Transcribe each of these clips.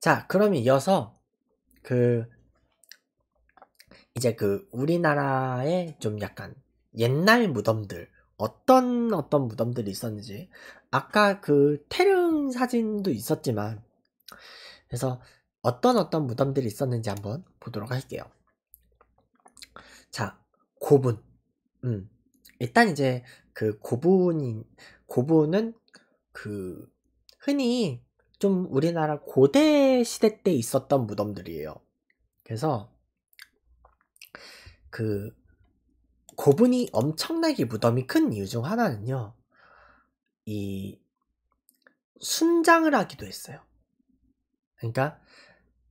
자, 그럼 이어서 그 이제 그 우리나라의 좀 약간 옛날 무덤들 어떤 어떤 무덤들이 있었는지 아까 그 태릉 사진도 있었지만 그래서 어떤 어떤 무덤들이 있었는지 한번 보도록 할게요. 자, 고분. 음. 일단 이제 그 고분인 고분은 그 흔히 좀 우리나라 고대 시대 때 있었던 무덤들이에요. 그래서 그 고분이 엄청나게 무덤이 큰 이유 중 하나는요. 이 순장을 하기도 했어요. 그러니까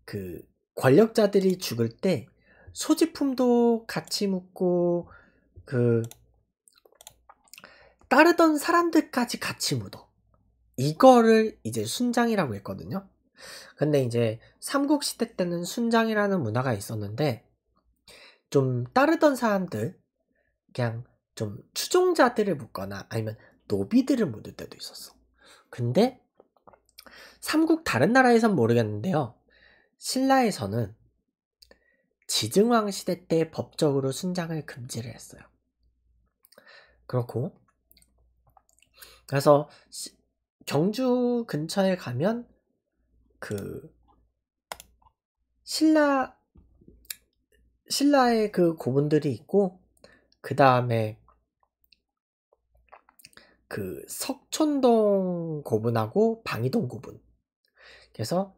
그 권력자들이 죽을 때 소지품도 같이 묻고 그 따르던 사람들까지 같이 묻어. 이거를 이제 순장이라고 했거든요. 근데 이제 삼국시대 때는 순장이라는 문화가 있었는데 좀 따르던 사람들 그냥 좀 추종자들을 묻거나 아니면 노비들을 묻을 때도 있었어. 근데 삼국 다른 나라에선 모르겠는데요. 신라에서는 지증왕 시대 때 법적으로 순장을 금지를 했어요. 그렇고 그래서 경주 근처에 가면 그 신라 신라의 그 고분들이 있고 그 다음에 그 석촌동 고분하고 방이동 고분 그래서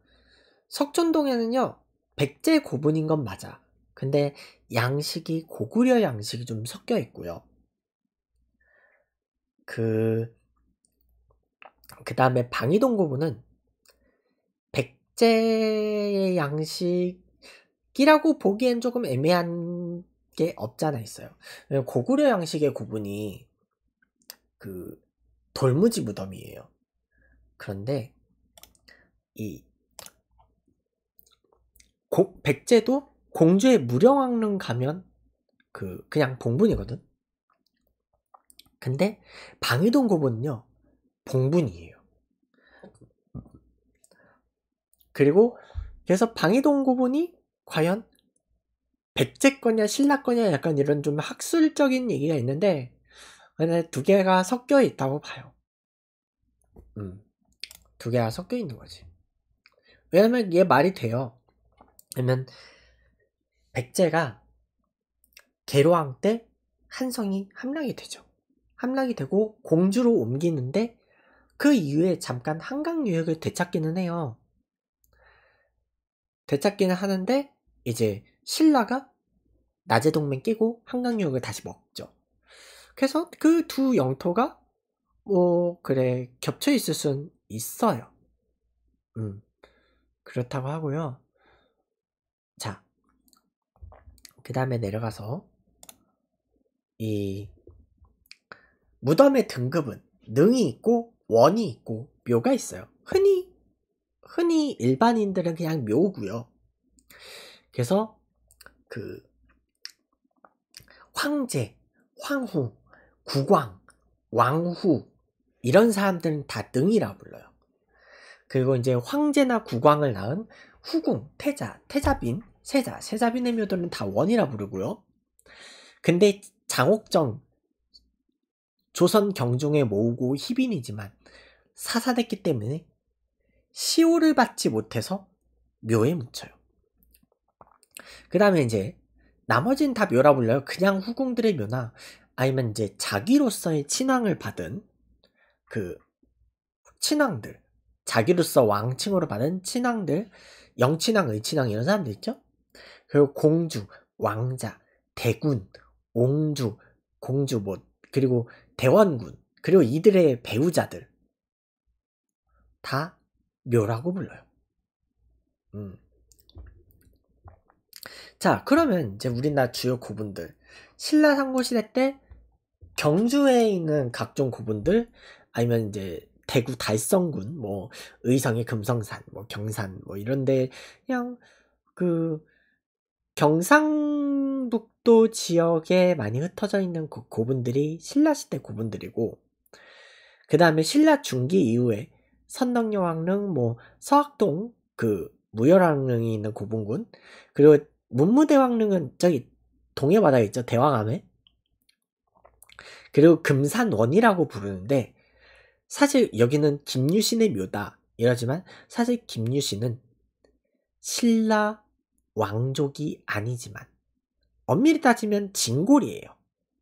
석촌동에는요 백제 고분인 건 맞아 근데 양식이 고구려 양식이 좀 섞여 있고요 그그 다음에 방위동고부은 백제 의 양식이라고 보기엔 조금 애매한 게 없잖아 있어요. 고구려 양식의 고분이그 돌무지 무덤이에요. 그런데 이 고, 백제도 공주의 무령왕릉 가면 그 그냥 봉분이거든. 근데 방위동 고분은요 봉분이에요. 그리고 그래서 방해동 구분이 과연 백제 거냐 신라 거냐 약간 이런 좀 학술적인 얘기가 있는데 두 개가 섞여 있다고 봐요. 음, 두 개가 섞여 있는 거지. 왜냐면 이게 말이 돼요. 왜냐면 백제가 개로왕 때 한성이 함락이 되죠. 함락이 되고 공주로 옮기는데 그 이후에 잠깐 한강 유역을 되찾기는 해요. 되찾기는 하는데 이제 신라가 낮에 동맹 끼고 한강 유역을 다시 먹죠. 그래서 그 두 영토가 뭐 그래 겹쳐 있을 순 있어요. 음 그렇다고 하고요. 자, 그 다음에 내려가서 이 무덤의 등급은 능이 있고 원이 있고 묘가 있어요. 흔히 흔히 일반인들은 그냥 묘고요. 그래서 그 황제, 황후, 국왕, 왕후 이런 사람들은 다 능이라 불러요. 그리고 이제 황제나 국왕을 낳은 후궁, 태자, 태자빈, 세자, 세자빈의 묘들은 다 원이라 부르고요. 근데 장옥정 조선 경종의 모으고 희빈이지만 사산했기 때문에 시호를 받지 못해서 묘에 묻혀요. 그 다음에 이제 나머지는 다 묘라 불려요. 그냥 후궁들의 묘나 아니면 이제 자기로서의 친왕을 받은 그 친왕들 자기로서 왕칭으로 받은 친왕들 영친왕, 의친왕 이런 사람들 있죠. 그리고 공주, 왕자, 대군, 옹주, 공주 뭐 그리고 대원군 그리고 이들의 배우자들 다 묘라고 불러요. 음. 자, 그러면 이제 우리나라 주요 고분들. 신라 상고시대 때 경주에 있는 각종 고분들, 아니면 이제 대구 달성군, 뭐 의성의 금성산, 뭐 경산, 뭐 이런데 그냥 그 경상북도 지역에 많이 흩어져 있는 그 고분들이 신라 시대 고분들이고, 그 다음에 신라 중기 이후에 선덕여왕릉, 뭐 서학동 그 무열왕릉이 있는 고분군 그리고 문무대왕릉은 저기 동해 바다에 있죠 대왕암에 그리고 금산원이라고 부르는데 사실 여기는 김유신의 묘다 이러지만 사실 김유신은 신라 왕족이 아니지만 엄밀히 따지면 진골이에요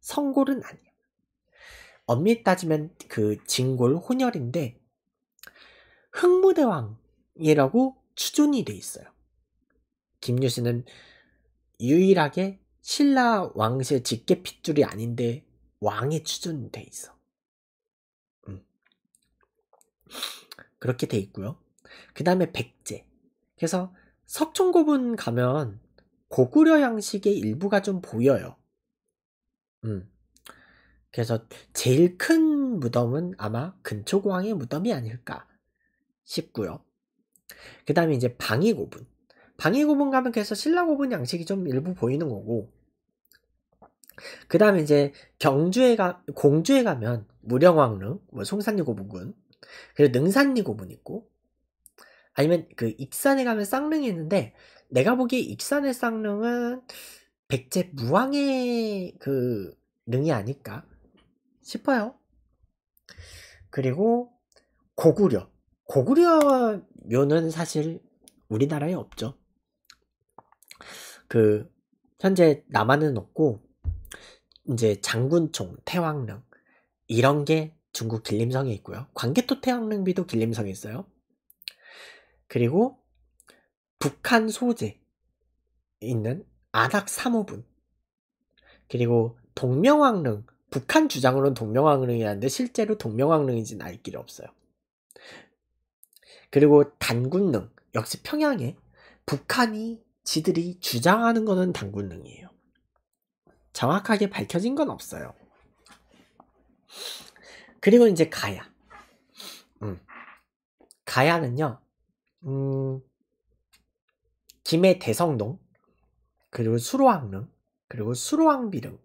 성골은 아니에요 엄밀히 따지면 그 진골 혼혈인데 흥무대왕이라고 추존이 돼 있어요. 김유신은 유일하게 신라 왕실 직계 핏줄이 아닌데 왕에 추존돼 있어. 음. 그렇게 돼 있고요. 그 다음에 백제. 그래서 석촌고분 가면 고구려 양식의 일부가 좀 보여요. 음. 그래서 제일 큰 무덤은 아마 근초고왕의 무덤이 아닐까 싶고요. 그 다음에 이제 방위 고분. 방위 고분 가면그래서 신라 고분 양식이 좀 일부 보이는 거고, 그 다음에 이제 경주에 가, 공주에 가면 무령왕릉, 뭐 송산리 고분군, 그리고 능산리 고분 있고, 아니면 그 익산에 가면 쌍릉이 있는데, 내가 보기에 익산의 쌍릉은 백제 무왕의 그 능이 아닐까 싶어요. 그리고 고구려. 고구려 묘는 사실 우리나라에 없죠. 그 현재 남한은 없고 이제 장군총, 태왕릉 이런 게 중국 길림성에 있고요. 광개토 태왕릉비도 길림성에 있어요. 그리고 북한 소재 있는 아낙 3호분 그리고 동명왕릉 북한 주장으로는 동명왕릉이라는데 실제로 동명왕릉인지는 알 길이 없어요. 그리고 단군능 역시 평양에 북한이 지들이 주장하는 거는 단군능이에요. 정확하게 밝혀진 건 없어요. 그리고 이제 가야. 음. 가야는요. 음, 김해 대성동 그리고 수로왕릉 그리고 수로왕비릉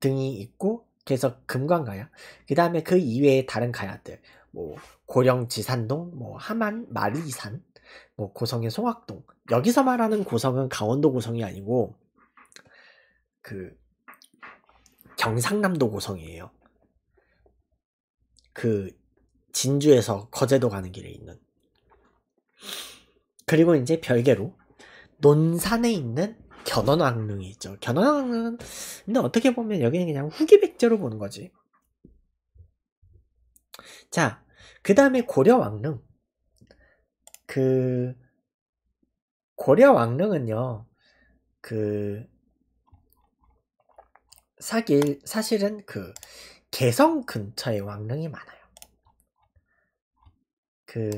등이 있고 그래서 금관가야 그 다음에 그 이외의 다른 가야들 뭐 고령 지산동, 뭐 함안 마리산, 뭐 고성의 송악동. 여기서 말하는 고성은 강원도 고성이 아니고 그 경상남도 고성이에요. 그 진주에서 거제도 가는 길에 있는. 그리고 이제 별개로 논산에 있는 견훤왕릉이 있죠. 견훤왕릉은 근데 어떻게 보면 여기는 그냥 후기백제로 보는 거지. 자, 그 다음에 고려 왕릉. 그, 고려 왕릉은요, 그, 사길, 사실은 그, 개성 근처에 왕릉이 많아요. 그,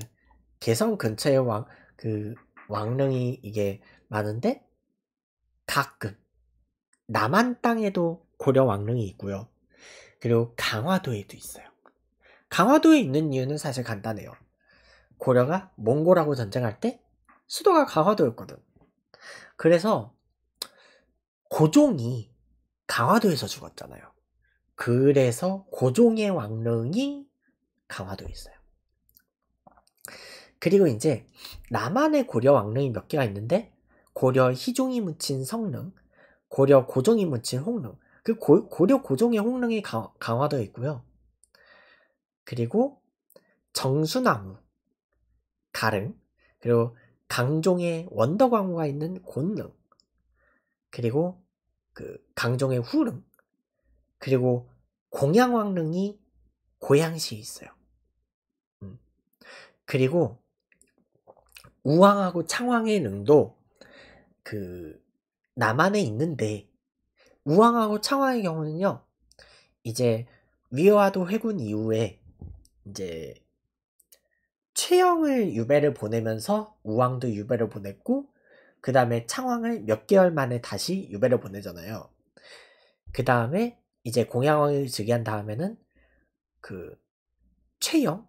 개성 근처에 왕, 그, 왕릉이 이게 많은데, 가끔, 남한 땅에도 고려 왕릉이 있고요. 그리고 강화도에도 있어요. 강화도에 있는 이유는 사실 간단해요. 고려가 몽골하고 전쟁할 때 수도가 강화도였거든. 그래서 고종이 강화도에서 죽었잖아요. 그래서 고종의 왕릉이 강화도에 있어요. 그리고 이제 남한의 고려 왕릉이 몇 개가 있는데 고려 희종이 묻힌 성릉, 고려 고종이 묻힌 홍릉, 그 고, 고려 고종의 홍릉이 강, 화도에 있고요. 그리고 정수나무, 가릉, 그리고 강종의 원더광우가 있는 곤릉, 그리고 그 강종의 후릉, 그리고 공양왕릉이 고양시에 있어요. 음. 그리고 우왕하고 창왕의 능도 그 남한에 있는데 우왕하고 창왕의 경우는요 이제 위화도 회군 이후에 이제 최영을 유배를 보내면서 우왕도 유배를 보냈고 그 다음에 창왕을 몇 개월 만에 다시 유배를 보내잖아요. 그 다음에 이제 공양왕을 즉위한 다음에는 그 최영,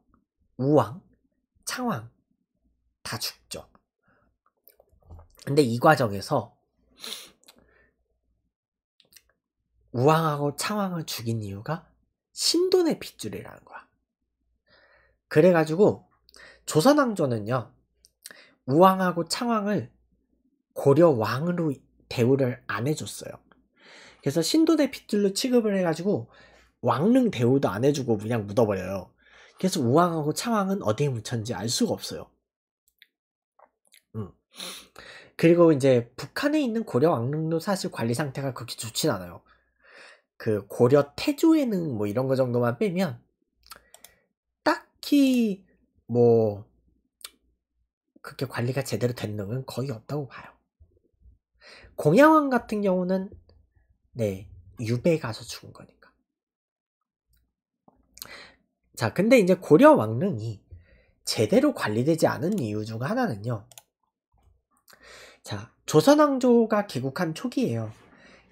우왕, 창왕 다 죽죠. 근데 이 과정에서 우왕하고 창왕을 죽인 이유가 신돈의 핏줄이라는 거야. 그래가지고 조선왕조는요 우왕하고 창왕을 고려 왕으로 대우를 안 해줬어요. 그래서 신도대 핏줄로 취급을 해가지고 왕릉 대우도 안 해주고 그냥 묻어버려요. 그래서 우왕하고 창왕은 어디에 묻혔는지 알 수가 없어요. 음. 그리고 이제 북한에 있는 고려 왕릉도 사실 관리 상태가 그렇게 좋진 않아요. 그 고려 태조의능 뭐 이런 거 정도만 빼면 특히 뭐 그렇게 관리가 제대로 된 놈은 거의 없다고 봐요. 공양왕 같은 경우는 네 유배 가서 죽은 거니까. 자, 근데 이제 고려 왕릉이 제대로 관리되지 않은 이유 중 하나는요. 자, 조선왕조가 개국한 초기에요.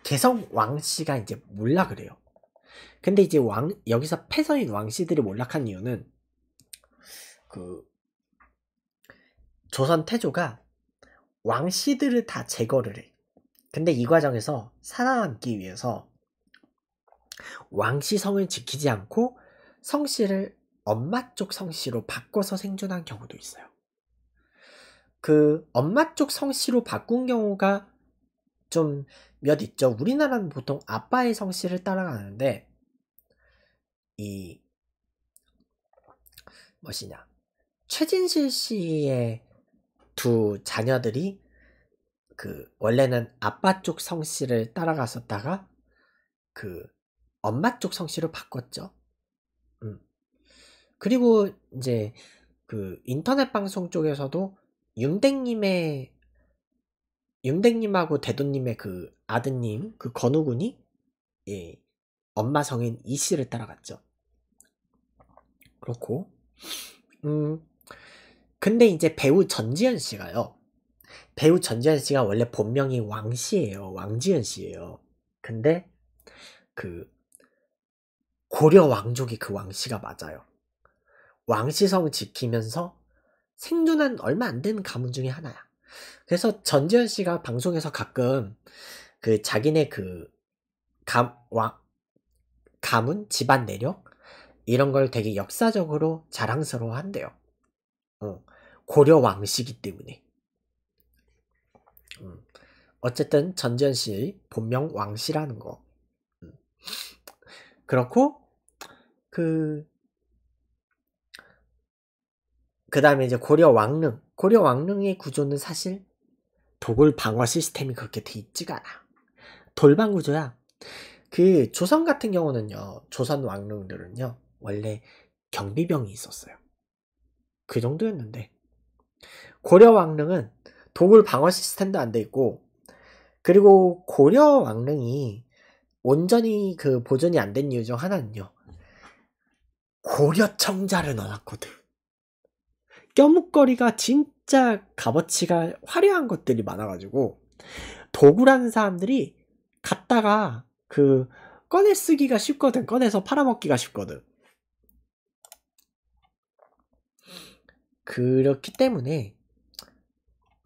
개성 왕씨가 이제 몰락을해요 근데 이제 왕 여기서 패서인 왕씨들이 몰락한 이유는 그 조선 태조가 왕씨들을 다 제거를 해. 근데 이 과정에서 살아남기 위해서 왕씨 성을 지키지 않고 성씨를 엄마 쪽 성씨로 바꿔서 생존한 경우도 있어요. 그 엄마 쪽 성씨로 바꾼 경우가 좀 몇 있죠. 우리나라는 보통 아빠의 성씨를 따라가는데 이 뭐시냐 최진실 씨의 두 자녀들이 그 원래는 아빠 쪽 성씨를 따라갔었다가 그 엄마 쪽 성씨로 바꿨죠. 음. 그리고 이제 그 인터넷 방송 쪽에서도 윤댕님의 윤댕님하고 대도님의 그 아드님 그 건우군이 예, 엄마 성인 이 씨를 따라갔죠. 그렇고 음 근데 이제 배우 전지현 씨가요. 배우 전지현 씨가 원래 본명이 왕씨예요. 왕지현 씨예요. 근데 그 고려 왕족이 그 왕씨가 맞아요. 왕씨성 지키면서 생존한 얼마 안 된 가문 중에 하나야. 그래서 전지현 씨가 방송에서 가끔 그 자기네 그 감, 와, 가문, 집안 내력 이런 걸 되게 역사적으로 자랑스러워 한대요. 고려 왕씨기 때문에. 어쨌든 전지현 씨의 본명 왕씨라는 거. 그렇고 그. 그 다음에 이제 고려 왕릉. 고려 왕릉의 구조는 사실 도굴 방어 시스템이 그렇게 돼 있지가 않아. 돌방 구조야. 그 조선 같은 경우는요. 조선 왕릉들은요. 원래 경비병이 있었어요. 그 정도였는데 고려 왕릉은 도굴 방어 시스템도 안 돼 있고 그리고 고려 왕릉이 온전히 그 보존이 안 된 이유 중 하나는요. 고려 청자를 넣어놨거든. 껴묵거리가 진짜 값어치가 화려한 것들이 많아가지고 도굴하는 사람들이 갔다가 그 꺼내 쓰기가 쉽거든. 꺼내서 팔아먹기가 쉽거든. 그렇기 때문에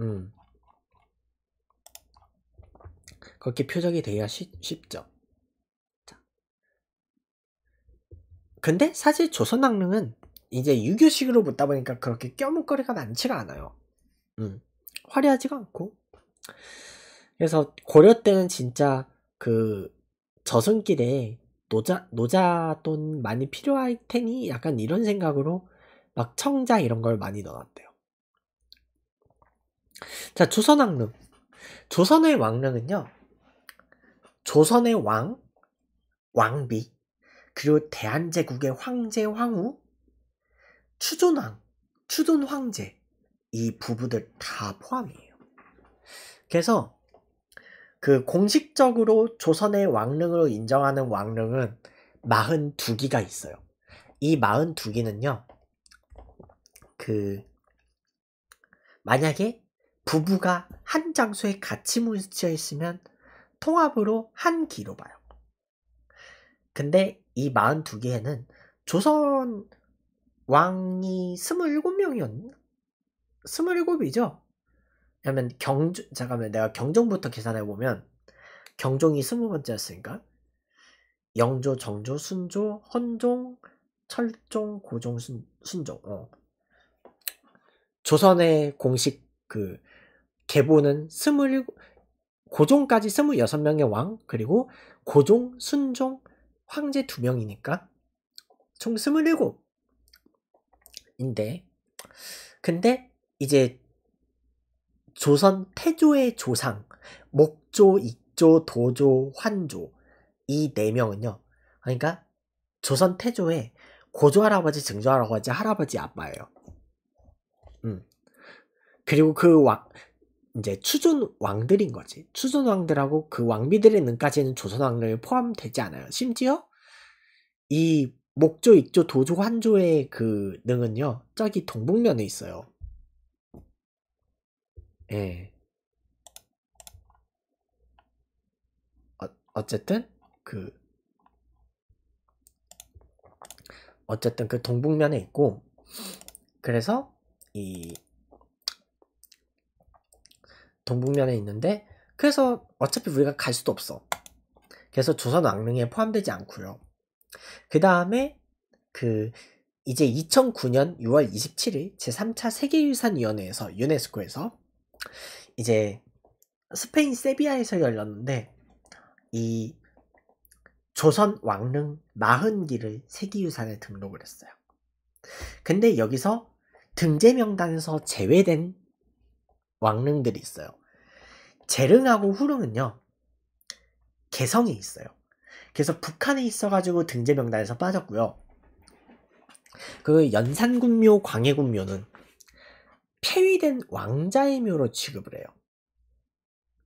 음 그렇게 표적이 돼야 쉬, 쉽죠. 자. 근데 사실 조선왕릉은 이제 유교식으로 묻다 보니까 그렇게 껴문거리가 많지가 않아요. 음, 화려하지가 않고. 그래서 고려 때는 진짜 그 저승길에 노자, 노자돈 많이 필요할 테니 약간 이런 생각으로 막 청자 이런 걸 많이 넣어놨대요. 자, 조선왕릉. 조선의 왕릉은요, 조선의 왕, 왕비, 그리고 대한제국의 황제 황후, 추존왕, 추존 황제, 이 부부들 다 포함이에요. 그래서 그 공식적으로 조선의 왕릉으로 인정하는 왕릉은 42기가 있어요. 이 42기는요, 그 만약에 부부가 한 장소에 같이 뭉쳐 있으면 통합으로 한 기로 봐요. 근데 이 42개는 조선 왕이 27명이었나? 27이죠? 그냐면 경종, 잠깐만 내가 경종부터 계산해보면 경종이 20번째였으니까 영조, 정조, 순조, 헌종, 철종, 고종, 순, 순종 어. 조선의 공식 그 계보는 27 고종까지 26명의 왕 그리고 고종, 순종, 황제 2명이니까 총 27인데 근데 이제 조선 태조의 조상 목조, 익조, 도조, 환조 이 4명은요 그러니까 조선 태조의 고조 할아버지, 증조 할아버지, 할아버지 아빠예요 음. 그리고 그 왕, 이제 추존 왕들인 거지. 추존 왕들하고 그 왕비들의 능까지는 조선 왕을 포함되지 않아요. 심지어 이 목조, 익조, 도조, 환조의 그 능은요, 저기 동북면에 있어요. 예. 어, 어쨌든, 그, 어쨌든 그 동북면에 있고, 그래서 이 동북면에 있는데 그래서 어차피 우리가 갈 수도 없어. 그래서 조선 왕릉에 포함되지 않고요. 그 다음에 그 이제 2009년 6월 27일 제3차 세계유산위원회에서 유네스코에서 이제 스페인 세비야에서 열렸는데 이 조선 왕릉 마흔기를 세계유산에 등록을 했어요. 근데 여기서 등재 명단에서 제외된 왕릉들이 있어요. 제릉하고 후릉은요. 개성이 있어요. 그래서 북한에 있어가지고 등재 명단에서 빠졌고요. 그 연산군묘, 광해군묘는 폐위된 왕자의 묘로 취급을 해요.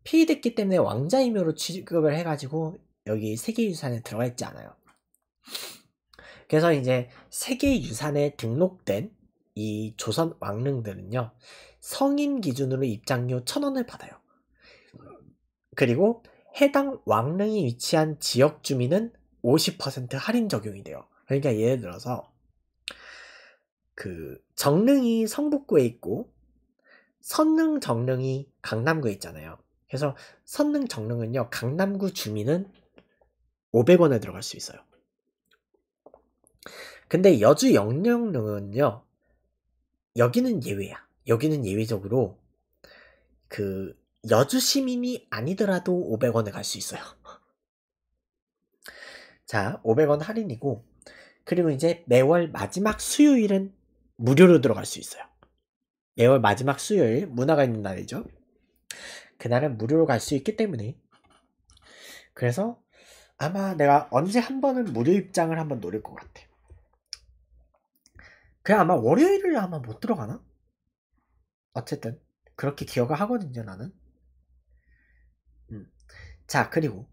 폐위됐기 때문에 왕자의 묘로 취급을 해가지고 여기 세계유산에 들어가 있지 않아요. 그래서 이제 세계유산에 등록된 이 조선 왕릉들은요 성인 기준으로 입장료 1 0 0 0원을 받아요. 그리고 해당 왕릉이 위치한 지역 주민은 50% 할인 적용이 돼요. 그러니까 예를 들어서 그 정릉이 성북구에 있고 선릉 정릉이 강남구에 있잖아요. 그래서 선릉 정릉은요 강남구 주민은 500원에 들어갈 수 있어요. 근데 여주 영령릉은요 여기는 예외야. 여기는 예외적으로 그 여주 시민이 아니더라도 500원에 갈 수 있어요. 자, 500원 할인이고 그리고 이제 매월 마지막 수요일은 무료로 들어갈 수 있어요. 매월 마지막 수요일 문화가 있는 날이죠. 그날은 무료로 갈 수 있기 때문에 그래서 아마 내가 언제 한 번은 무료 입장을 한 번 노릴 것 같아. 요 그냥 아마 월요일을 아마 못 들어가나? 어쨌든 그렇게 기억을 하거든요 나는 음. 자 그리고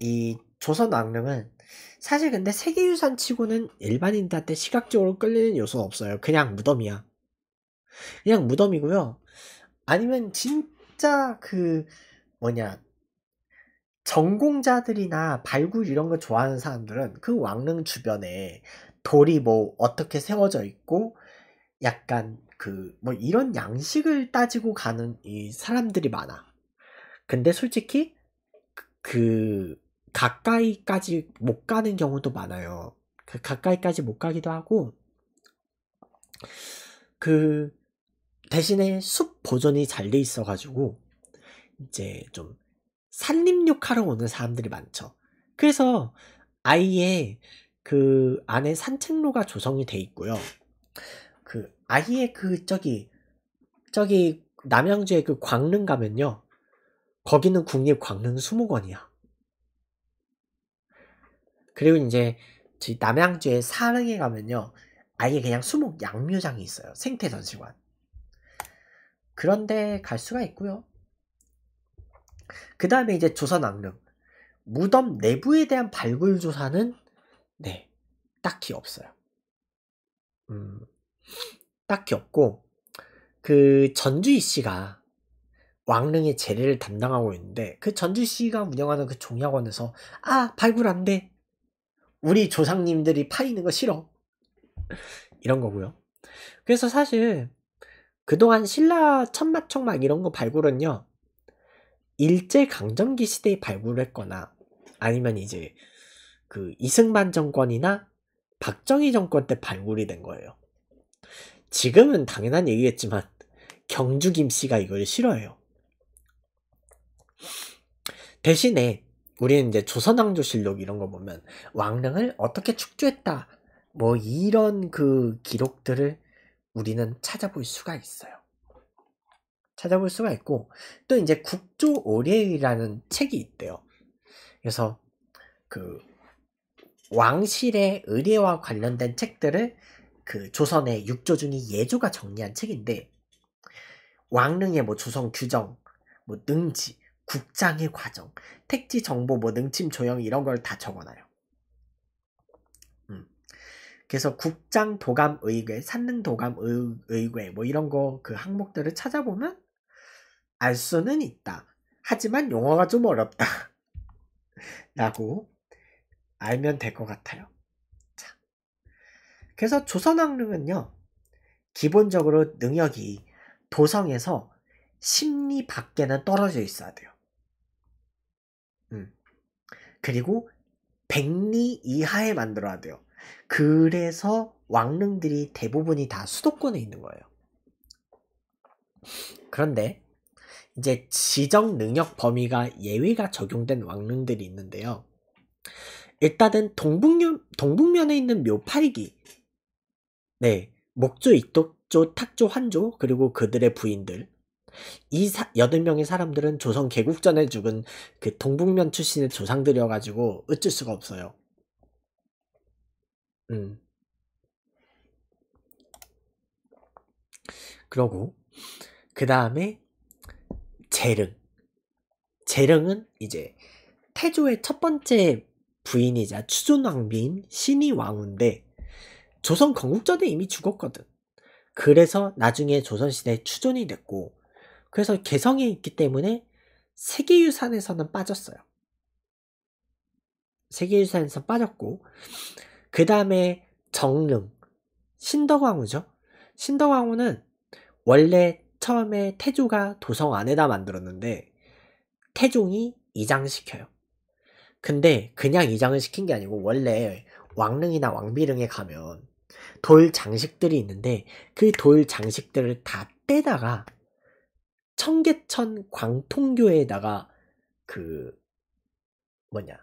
이 조선 왕릉은 사실 근데 세계유산 치고는 일반인들한테 시각적으로 끌리는 요소는 없어요 그냥 무덤이야 그냥 무덤이고요 아니면 진짜 그 뭐냐 전공자들이나 발굴 이런 거 좋아하는 사람들은 그 왕릉 주변에 돌이 뭐 어떻게 세워져 있고 약간 그 뭐 이런 양식을 따지고 가는 이 사람들이 많아. 근데 솔직히 그, 그 가까이까지 못 가는 경우도 많아요. 그 가까이까지 못 가기도 하고 그 대신에 숲 보존이 잘 돼 있어가지고 이제 좀 산림욕하러 오는 사람들이 많죠. 그래서 아예 그 안에 산책로가 조성이 돼 있고요. 그 아예 그 저기 저기 남양주의 그 광릉 가면요. 거기는 국립 광릉 수목원이야. 그리고 이제 남양주의 사릉에 가면요. 아예 그냥 수목 양묘장이 있어요. 생태 전시관. 그런데 갈 수가 있고요. 그 다음에 이제 조선 악릉 무덤 내부에 대한 발굴 조사는 네, 딱히 없어요. 음, 딱히 없고, 그 전주희 씨가 왕릉의 재례를 담당하고 있는데, 그 전주희 씨가 운영하는 그 종약원에서, 아, 발굴 안 돼. 우리 조상님들이 파이는 거 싫어. 이런 거고요. 그래서 사실, 그동안 신라 천마총 막 이런 거 발굴은요, 일제강점기 시대에 발굴했거나, 을 아니면 이제 그 이승만 정권이나 박정희 정권 때 발굴이 된 거예요. 지금은 당연한 얘기겠지만 경주 김씨가 이걸 싫어해요. 대신에 우리는 이제 조선왕조실록 이런 거 보면 왕릉을 어떻게 축조했다 뭐 이런 그 기록들을 우리는 찾아볼 수가 있어요. 찾아볼 수가 있고 또 이제 국조 오례라는 이 책이 있대요. 그래서 그 왕실의 의례와 관련된 책들을 그 조선의 육조중이 예조가 정리한 책인데 왕릉의 뭐 조선 규정, 뭐 능지, 국장의 과정, 택지 정보, 뭐 능침 조형 이런 걸 다 적어놔요. 음. 그래서 국장 도감 의궤, 산릉 도감 의궤 뭐 이런 거 그 항목들을 찾아보면 알 수는 있다. 하지만 용어가 좀 어렵다. 라고 알면 될 것 같아요. 자. 그래서 조선왕릉은요, 기본적으로 능력이 도성에서 심리 밖에는 떨어져 있어야 돼요. 음. 그리고 백리 이하에 만들어야 돼요. 그래서 왕릉들이 대부분이 다 수도권에 있는 거예요. 그런데 이제 지정 능력 범위가 예외가 적용된 왕릉들이 있는데요. 일단은 동북면, 동북면에 있는 묘팔기 네, 목조, 이독조, 탁조, 환조 그리고 그들의 부인들 이 사, 8명의 사람들은 조선 개국전에 죽은 그 동북면 출신의 조상들이어가지고 어쩔 수가 없어요. 음. 그러고 그 다음에 재릉 재릉은 이제 태조의 첫 번째 부인이자 추존왕비인 신이왕후인데 조선 건국 전에 이미 죽었거든. 그래서 나중에 조선시대에 추존이 됐고 그래서 개성에 있기 때문에 세계유산에서는 빠졌어요. 세계유산에서 빠졌고 그 다음에 정릉 신덕왕후죠. 신덕왕후는 원래 처음에 태조가 도성 안에다 만들었는데 태종이 이장시켜요. 근데 그냥 이장을 시킨 게 아니고 원래 왕릉이나 왕비릉에 가면 돌 장식들이 있는데 그 돌 장식들을 다 떼다가 청계천 광통교에다가 그 뭐냐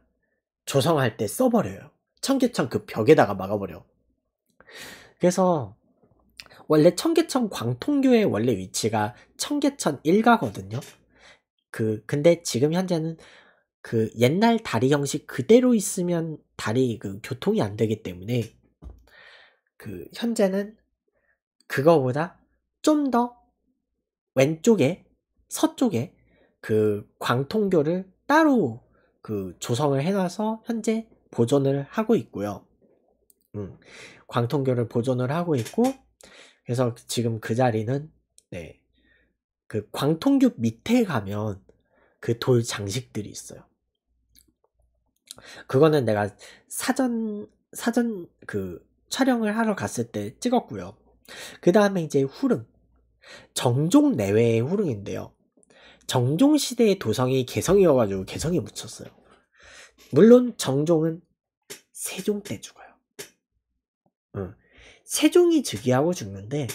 조성할 때 써버려요. 청계천 그 벽에다가 막아버려. 그래서 원래 청계천 광통교의 원래 위치가 청계천 1가거든요. 그 근데 지금 현재는 그 옛날 다리 형식 그대로 있으면 다리 그 교통이 안 되기 때문에 그 현재는 그거보다 좀 더 왼쪽에 서쪽에 그 광통교를 따로 그 조성을 해놔서 현재 보존을 하고 있고요. 음, 광통교를 보존을 하고 있고 그래서 지금 그 자리는 네, 그 광통교 밑에 가면 그 돌 장식들이 있어요. 그거는 내가 사전 사전 그 촬영을 하러 갔을 때 찍었고요. 그 다음에 이제 후릉 정종 내외의 후릉인데요. 정종 시대의 도성이 개성이어가지고 개성이 묻혔어요. 물론 정종은 세종 때 죽어요. 응. 세종이 즉위하고 죽는데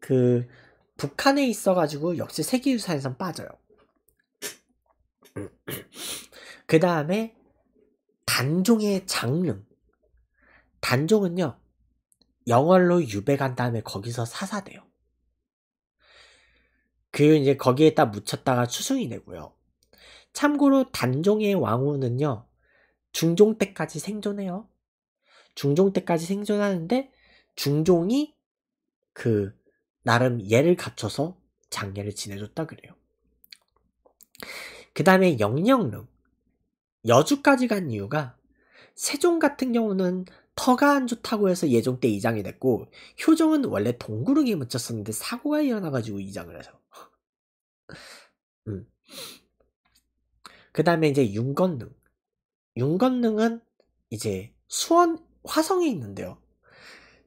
그 북한에 있어가지고 역시 세계유산에선 빠져요. 그 다음에 단종의 장릉. 단종은요, 영월로 유배간 다음에 거기서 사사돼요. 그 이제 거기에다 묻혔다가 추승이 되고요. 참고로 단종의 왕후는요, 중종 때까지 생존해요. 중종 때까지 생존하는데 중종이 그 나름 예를 갖춰서 장례를 지내줬다 그래요. 그 다음에 영령릉. 여주까지 간 이유가 세종 같은 경우는 터가 안 좋다고 해서 예종 때 이장이 됐고 효종은 원래 동구릉에 묻혔었는데 사고가 일어나가지고 이장을 해서 음. 그 다음에 이제 윤건릉 윤건릉은 이제 수원 화성에 있는데요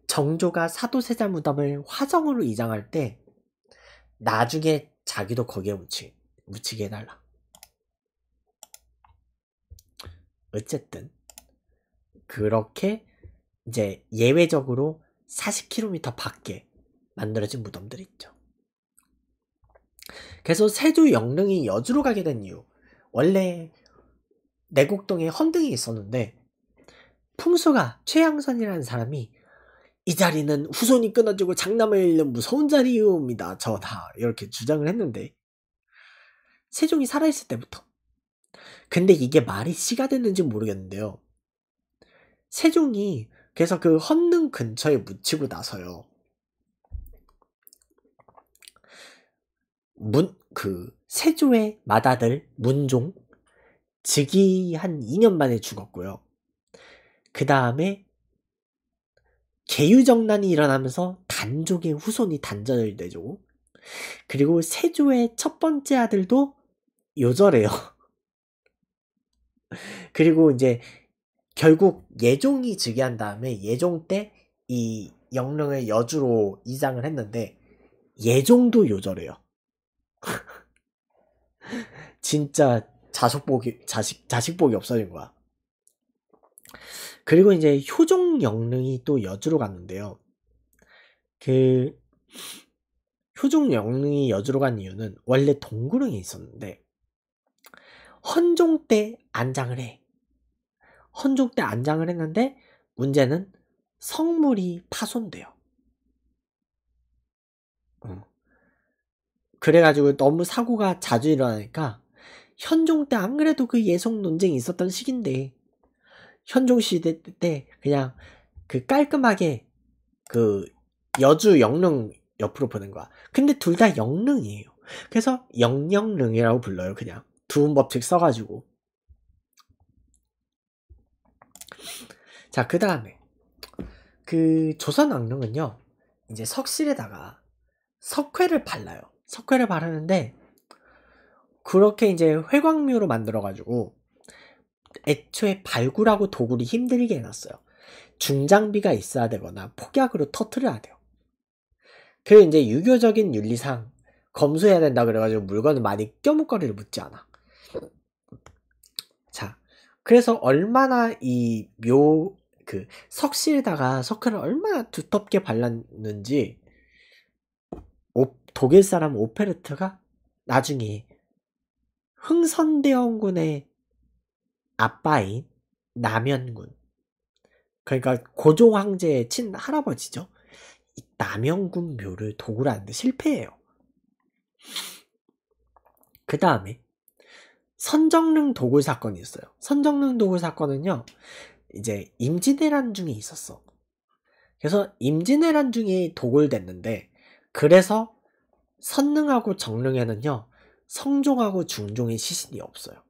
정조가 사도세자 무덤을 화성으로 이장할 때 나중에 자기도 거기에 묻히, 묻히게 해달라 어쨌든 그렇게 이제 예외적으로 40km 밖에 만들어진 무덤들이 있죠. 그래서 세조 영릉이 여주로 가게 된 이유 원래 내곡동에 헌등이 있었는데 풍수가 최양선이라는 사람이 이 자리는 후손이 끊어지고 장남을 잃는 무서운 자리입니다. 저 다 이렇게 주장을 했는데 세종이 살아있을 때부터 근데 이게 말이 씨가 됐는지 모르겠는데요. 세종이 그래서 그 헌능 근처에 묻히고 나서요. 문, 그, 세조의 맏아들 문종, 즉위 한 2년 만에 죽었고요. 그 다음에 계유정난이 일어나면서 단족의 후손이 단절되죠. 그리고 세조의 첫 번째 아들도 요절해요. 그리고 이제 결국 예종이 즉위한 다음에 예종 때 이 영릉을 여주로 이장을 했는데 예종도 요절해요. 진짜 자식복이 자식 자식복이 없어진 거야. 그리고 이제 효종 영릉이 또 여주로 갔는데요. 그 효종 영릉이 여주로 간 이유는 원래 동굴릉이 있었는데 헌종 때 안장을 해. 헌종 때 안장을 했는데 문제는 성물이 파손돼요. 어. 그래가지고 너무 사고가 자주 일어나니까 현종 때 안 그래도 그예속 논쟁이 있었던 시기인데 현종 시대 때 그냥 그 깔끔하게 그 여주 영릉 옆으로 보는 거야. 근데 둘 다 영릉이에요. 그래서 영영릉이라고 불러요, 그냥. 두음 법칙 써가지고 자 그 다음에 그 조선 왕릉은요 이제 석실에다가 석회를 발라요 석회를 바르는데 그렇게 이제 회광류로 만들어가지고 애초에 발굴하고 도굴이 힘들게 해놨어요 중장비가 있어야 되거나 폭약으로 터트려야 돼요 그 이제 유교적인 윤리상 검수해야 된다 그래가지고 물건을 많이 껴묵거리를 묻지 않아 그래서 얼마나 이 묘 그 석실에다가 석회를 얼마나 두텁게 발랐는지 오, 독일 사람 오페르트가 나중에 흥선대원군의 아빠인 남연군 그러니까 고종 황제의 친 할아버지죠. 남영군 묘를 도굴하는데 실패해요. 그 다음에 선정릉 도굴 사건이 있어요. 선정릉 도굴 사건은요, 이제 임진왜란 중에 있었어. 그래서 임진왜란 중에 도굴됐는데, 그래서 선릉하고 정릉에는요, 성종하고 중종의 시신이 없어요.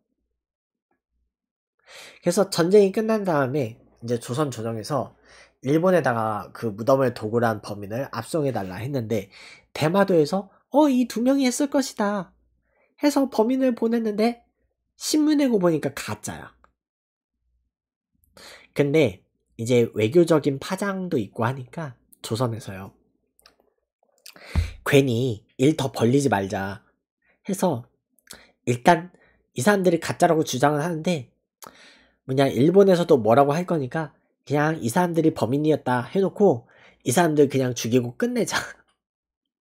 그래서 전쟁이 끝난 다음에 이제 조선 조정에서 일본에다가 그 무덤을 도굴한 범인을 압송해달라 했는데 대마도에서 어 이 두 명이 했을 것이다 해서 범인을 보냈는데 신문에고 보니까 가짜야. 근데 이제 외교적인 파장도 있고 하니까 조선에서요. 괜히 일 더 벌리지 말자 해서 일단 이 사람들이 가짜라고 주장을 하는데 뭐냐 일본에서도 뭐라고 할 거니까 그냥 이 사람들이 범인이었다 해놓고 이 사람들 그냥 죽이고 끝내자.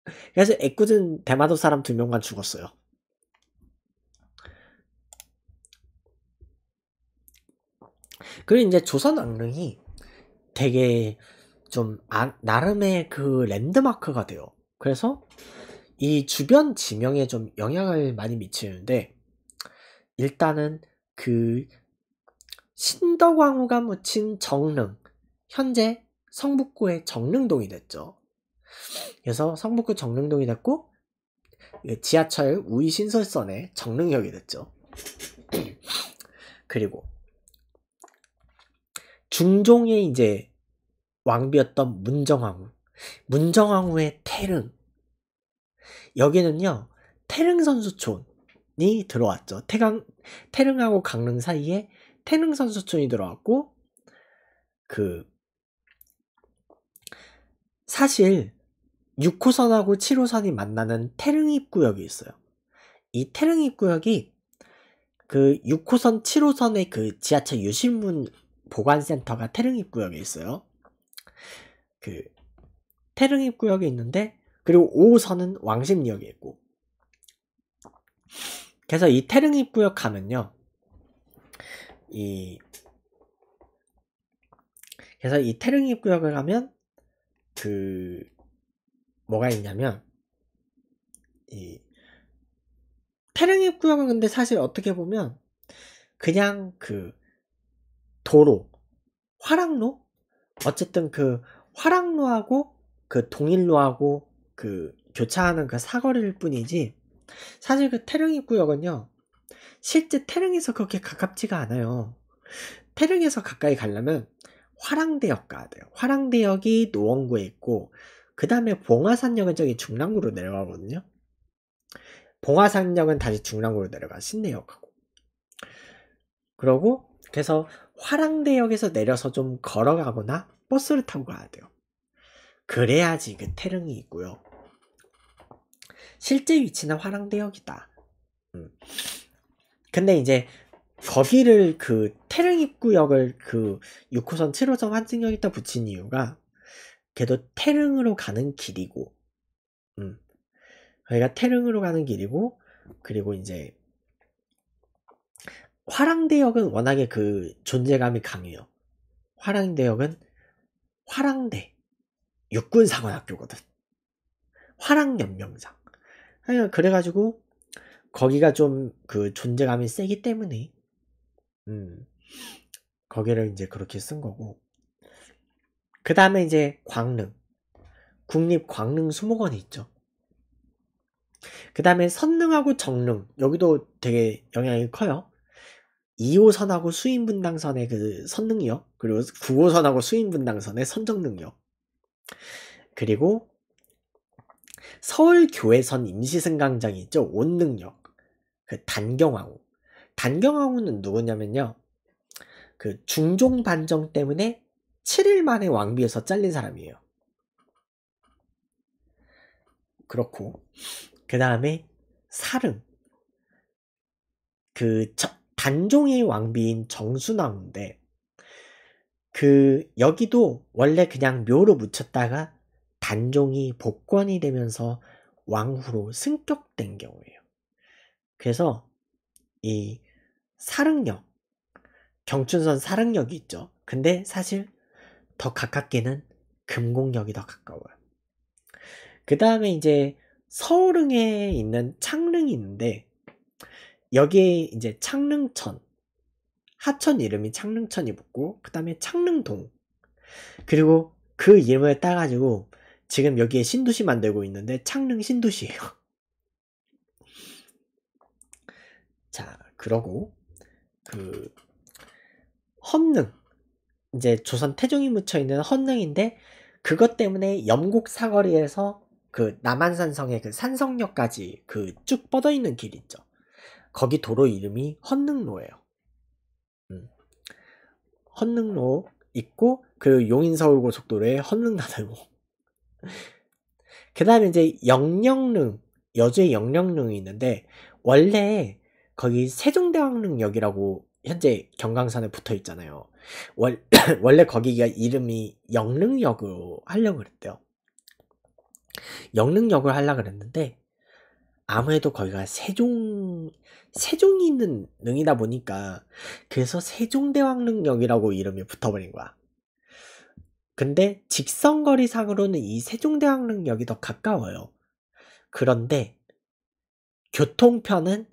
그래서 애꿎은 대마도 사람 두 명만 죽었어요. 그리고 이제 조선 왕릉이 되게 좀 아, 나름의 그 랜드마크가 돼요. 그래서 이 주변 지명에 좀 영향을 많이 미치는데 일단은 그 신덕왕후가 묻힌 정릉 현재 성북구의 정릉동이 됐죠. 그래서 성북구 정릉동이 됐고 지하철 우이신설선의 정릉역이 됐죠. 그리고 중종의 이제 왕비였던 문정왕후, 문정왕후의 태릉. 여기는요, 태릉 선수촌이 들어왔죠. 태강, 태릉하고 강릉 사이에 태릉 선수촌이 들어왔고, 그, 사실 6호선하고 7호선이 만나는 태릉 입구역이 있어요. 이 태릉 입구역이 그 6호선, 7호선의 그 지하철 유실문 보관센터가 태릉입구역에 있어요. 그 태릉입구역에 있는데 그리고 5호선은 왕십리역에 있고 그래서 이 태릉입구역 가면요. 이 그래서 이 태릉입구역을 가면 그 뭐가 있냐면 이 태릉입구역은 근데 사실 어떻게 보면 그냥 그 도로, 화랑로? 어쨌든 그 화랑로하고 그 동일로하고 그 교차하는 그 사거리일 뿐이지 사실 그태릉입 구역은요 실제 태릉에서 그렇게 가깝지가 않아요 태릉에서 가까이 가려면 화랑대역 가야 돼요 화랑대역이 노원구에 있고 그 다음에 봉화산역은 저기 중랑구로 내려가거든요 봉화산역은 다시 중랑구로 내려가 신내역하고 그러고 그래서 화랑대역에서 내려서 좀 걸어가거나 버스를 타고 가야 돼요. 그래야지 그 태릉이 있고요. 실제 위치는 화랑대역이다. 음. 근데 이제 거기를 그 태릉 입구역을 그 6호선 7호선 환승역에다 붙인 이유가 걔도 태릉으로 가는 길이고, 음. 거기가 그러니까 태릉으로 가는 길이고, 그리고 이제 화랑대역은 워낙에 그 존재감이 강해요. 화랑대역은 화랑대 육군사관학교거든. 화랑연명상 그래가지고 거기가 좀 그 존재감이 세기 때문에 음 거기를 이제 그렇게 쓴 거고 그 다음에 이제 광릉 국립 광릉 수목원이 있죠. 그 다음에 선릉하고 정릉 여기도 되게 영향이 커요. 2호선하고 수인분당선의 그 선능력, 그리고 9호선하고 수인분당선의 선정능력, 그리고 서울교회선 임시승강장 이 있죠? 온능력, 그 단경왕후. 단경왕후는 누구냐면요. 그 중종반정 때문에 7일 만에 왕비에서 잘린 사람이에요. 그렇고 그 다음에 사릉 그 첫, 단종의 왕비인 정순왕인데그 여기도 원래 그냥 묘로 묻혔다가 단종이 복권이 되면서 왕후로 승격된 경우예요. 그래서 이 사릉역 경춘선 사릉역이 있죠. 근데 사실 더 가깝게는 금곡역이 더 가까워요. 그 다음에 이제 서울릉에 있는 창릉이 있는데 여기에 이제 창릉천 하천 이름이 창릉천이 붙고 그 다음에 창릉동 그리고 그 이름을 따가지고 지금 여기에 신도시 만들고 있는데 창릉 신도시예요. 자 그러고 그 헌릉 이제 조선 태종이 묻혀 있는 헌릉인데 그것 때문에 영곡 사거리에서 그 남한산성의 그 산성역까지 그 쭉 뻗어 있는 길 있죠. 거기 도로 이름이 헌능로예요. 음. 헌능로 있고 그용인서울고속도로의 헌릉나들목 그 다음에 이제 영령릉 여주의 영령릉이 있는데 원래 거기 세종대왕릉역이라고 현재 경강산에 붙어 있잖아요 월, 원래 거기가 이름이 영릉역으로 하려고 그랬대요 영릉역을 하려고 그랬는데 아무래도 거기가 세종 세종이 있는 능이다 보니까 그래서 세종대왕릉역이라고 이름이 붙어버린 거야. 근데 직선거리상으로는 이 세종대왕릉역이 더 가까워요. 그런데 교통편은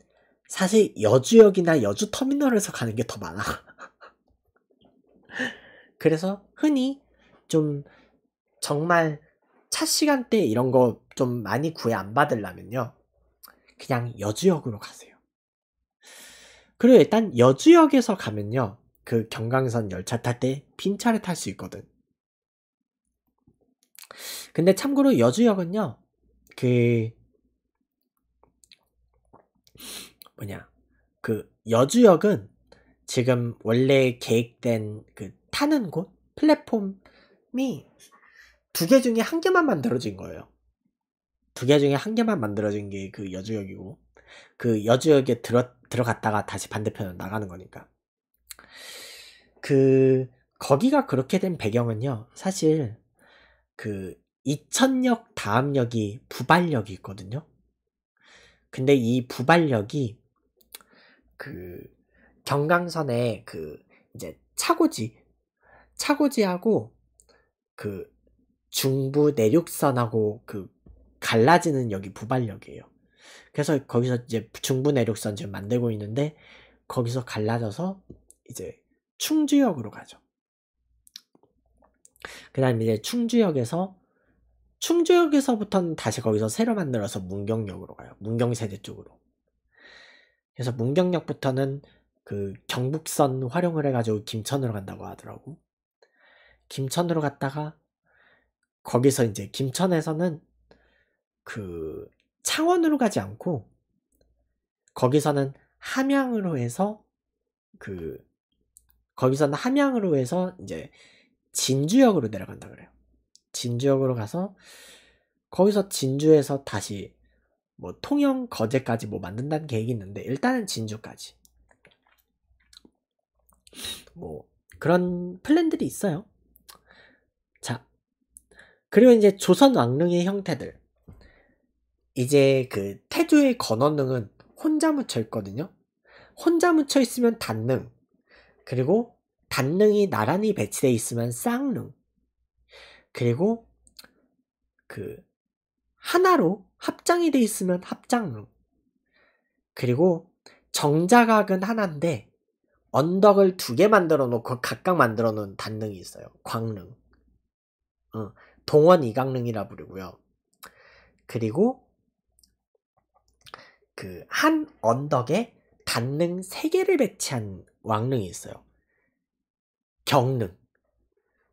사실 여주역이나 여주터미널에서 가는 게 더 많아. 그래서 흔히 좀 정말 차 시간대 이런 거 좀 많이 구애 안 받으려면요. 그냥 여주역으로 가세요. 그리고 일단 여주역에서 가면요. 그 경강선 열차 탈 때빈 차를 탈 수 있거든. 근데 참고로 여주역은요. 그 뭐냐 그 여주역은 지금 원래 계획된 그 타는 곳 플랫폼이 두 개 중에 한 개만 만들어진 거예요. 두개 중에 한 개만 만들어진 게 그 여주역이고 그 여주역에 들어, 들어갔다가 다시 반대편으로 나가는 거니까 그 거기가 그렇게 된 배경은요 사실 그 이천역 다음역이 부발역이 있거든요 근데 이 부발역이 그경강선에그 이제 차고지 차고지하고 그 중부 내륙선하고 그 갈라지는 여기 부발역이에요. 그래서 거기서 이제 중부 내륙선 지금 만들고 있는데 거기서 갈라져서 이제 충주역으로 가죠. 그다음 이제 충주역에서 충주역에서부터는 다시 거기서 새로 만들어서 문경역으로 가요. 문경세대 쪽으로. 그래서 문경역부터는 그 경북선 활용을 해가지고 김천으로 간다고 하더라고. 김천으로 갔다가 거기서 이제 김천에서는 그 창원으로 가지 않고 거기서는 함양으로 해서 그 거기서는 함양으로 해서 이제 진주역으로 내려간다 그래요. 진주역으로 가서 거기서 진주에서 다시 뭐 통영 거제까지 뭐 만든다는 계획이 있는데 일단은 진주까지 뭐 그런 플랜들이 있어요. 자 그리고 이제 조선 왕릉의 형태들 이제 그 태조의 건원능은 혼자 묻혀 있거든요. 혼자 묻혀 있으면 단능, 그리고 단능이 나란히 배치되어 있으면 쌍능, 그리고 그 하나로 합장이 돼 있으면 합장능, 그리고 정자각은 하나인데 언덕을 두 개 만들어 놓고 각각 만들어 놓은 단능이 있어요. 광능, 어, 동원 이강능이라 부르고요. 그리고 그한 언덕에 단능 세개를 배치한 왕릉이 있어요. 경릉.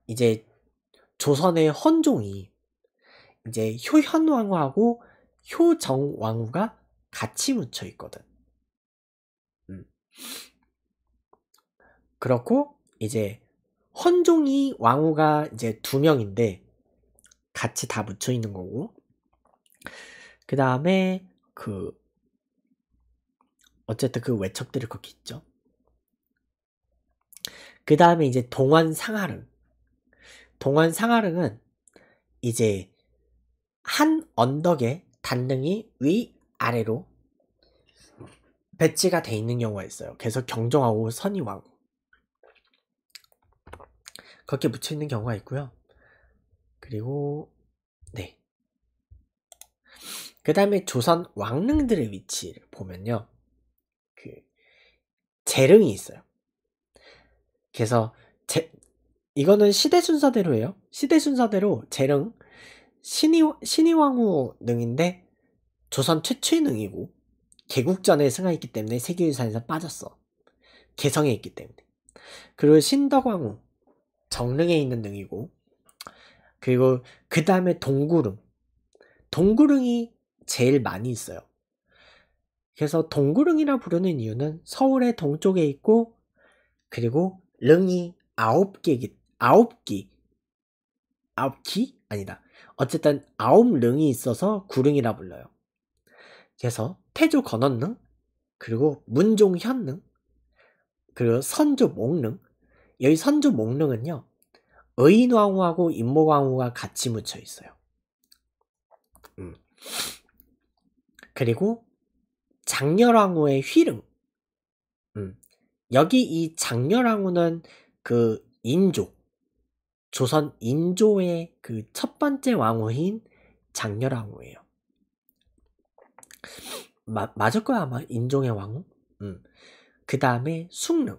이제 조선의 헌종이 이제 효현왕후하고 효정왕후가 같이 묻혀 있거든. 음. 그렇고 이제 헌종이 왕후가 이제 두 명인데 같이 다 묻혀 있는 거고. 그 다음에 그 어쨌든 그 외척들이 거기 있죠. 그 다음에 이제 동원 상하릉. 동원 상하릉은 이제 한 언덕에 단릉이위 아래로 배치가 돼 있는 경우가 있어요. 계속 경종하고 선이 와고 그렇게 붙여 있는 경우가 있고요. 그리고 네. 그 다음에 조선 왕릉들의 위치를 보면요. 재릉이 있어요. 그래서 제, 이거는 시대 순서대로예요. 시대 순서대로 재릉 신이 신이왕후 능인데 조선 최초의 능이고 개국전에 승하했기 때문에 세계유산에서 빠졌어. 개성에 있기 때문에. 그리고 신덕왕후 정릉에 있는 능이고 그리고 그 다음에 동구릉 동구릉이 제일 많이 있어요. 그래서 동구릉이라 부르는 이유는 서울의 동쪽에 있고 그리고 릉이 아홉 개기 아홉 기 아홉 기 아니다. 어쨌든 아홉 릉이 있어서 구릉이라 불러요. 그래서 태조 건원릉 그리고 문종현릉 그리고 선조 목릉 여기 선조 목릉은요 의인왕후하고 임목왕후가 같이 묻혀 있어요. 음. 그리고 장렬왕후의 휘릉. 음. 여기 이 장렬왕후는 그 인조, 조선 인조의 그 첫 번째 왕후인 장렬왕후예요. 마, 맞을 거야 아마 인종의 왕후. 음. 그 다음에 숭릉.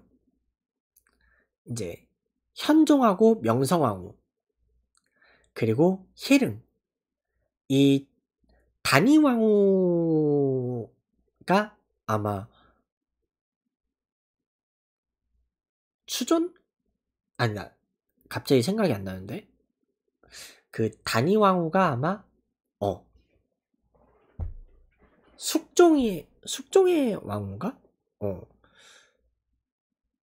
이제 현종하고 명성왕후. 그리고 희릉. 이 단위왕후 그러까 아마 추존? 아니다. 갑자기 생각이 안 나는데. 그 단위 왕후가 아마 어 숙종이 숙종의 왕후가 어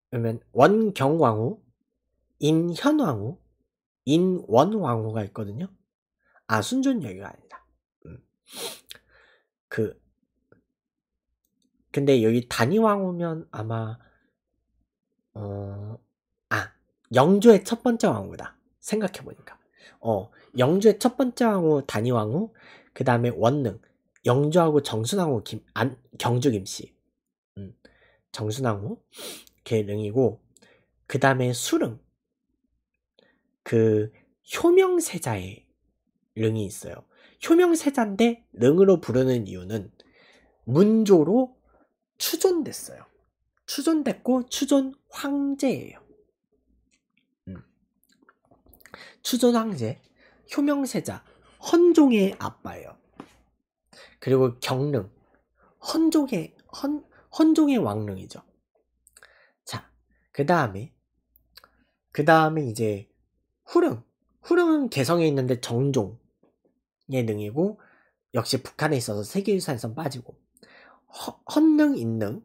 그러면 원경왕후, 인현왕후, 인원왕후가 있거든요. 아 순전 여유가 아니다. 음. 그 근데 여기 단위왕 오면 아마 어, 아 영조의 첫 번째 왕후다 생각해보니까 어 영조의 첫 번째 왕후 단위왕후 그 다음에 원능 영조하고 정순왕후 김, 안, 경주 김씨 음, 정순왕후 걔릉이고그 다음에 수릉 그 효명세자의 능이 있어요 효명세자인데 능으로 부르는 이유는 문조로 추존됐어요. 추존됐고 추존 황제예요. 음. 추존 황제, 효명세자, 헌종의 아빠예요. 그리고 경릉, 헌종의 헌 헌종의 왕릉이죠. 자, 그 다음에 그 다음에 이제 후릉, 후릉은 개성에 있는데 정종의 능이고 역시 북한에 있어서 세계유산에선 빠지고 헌능 인능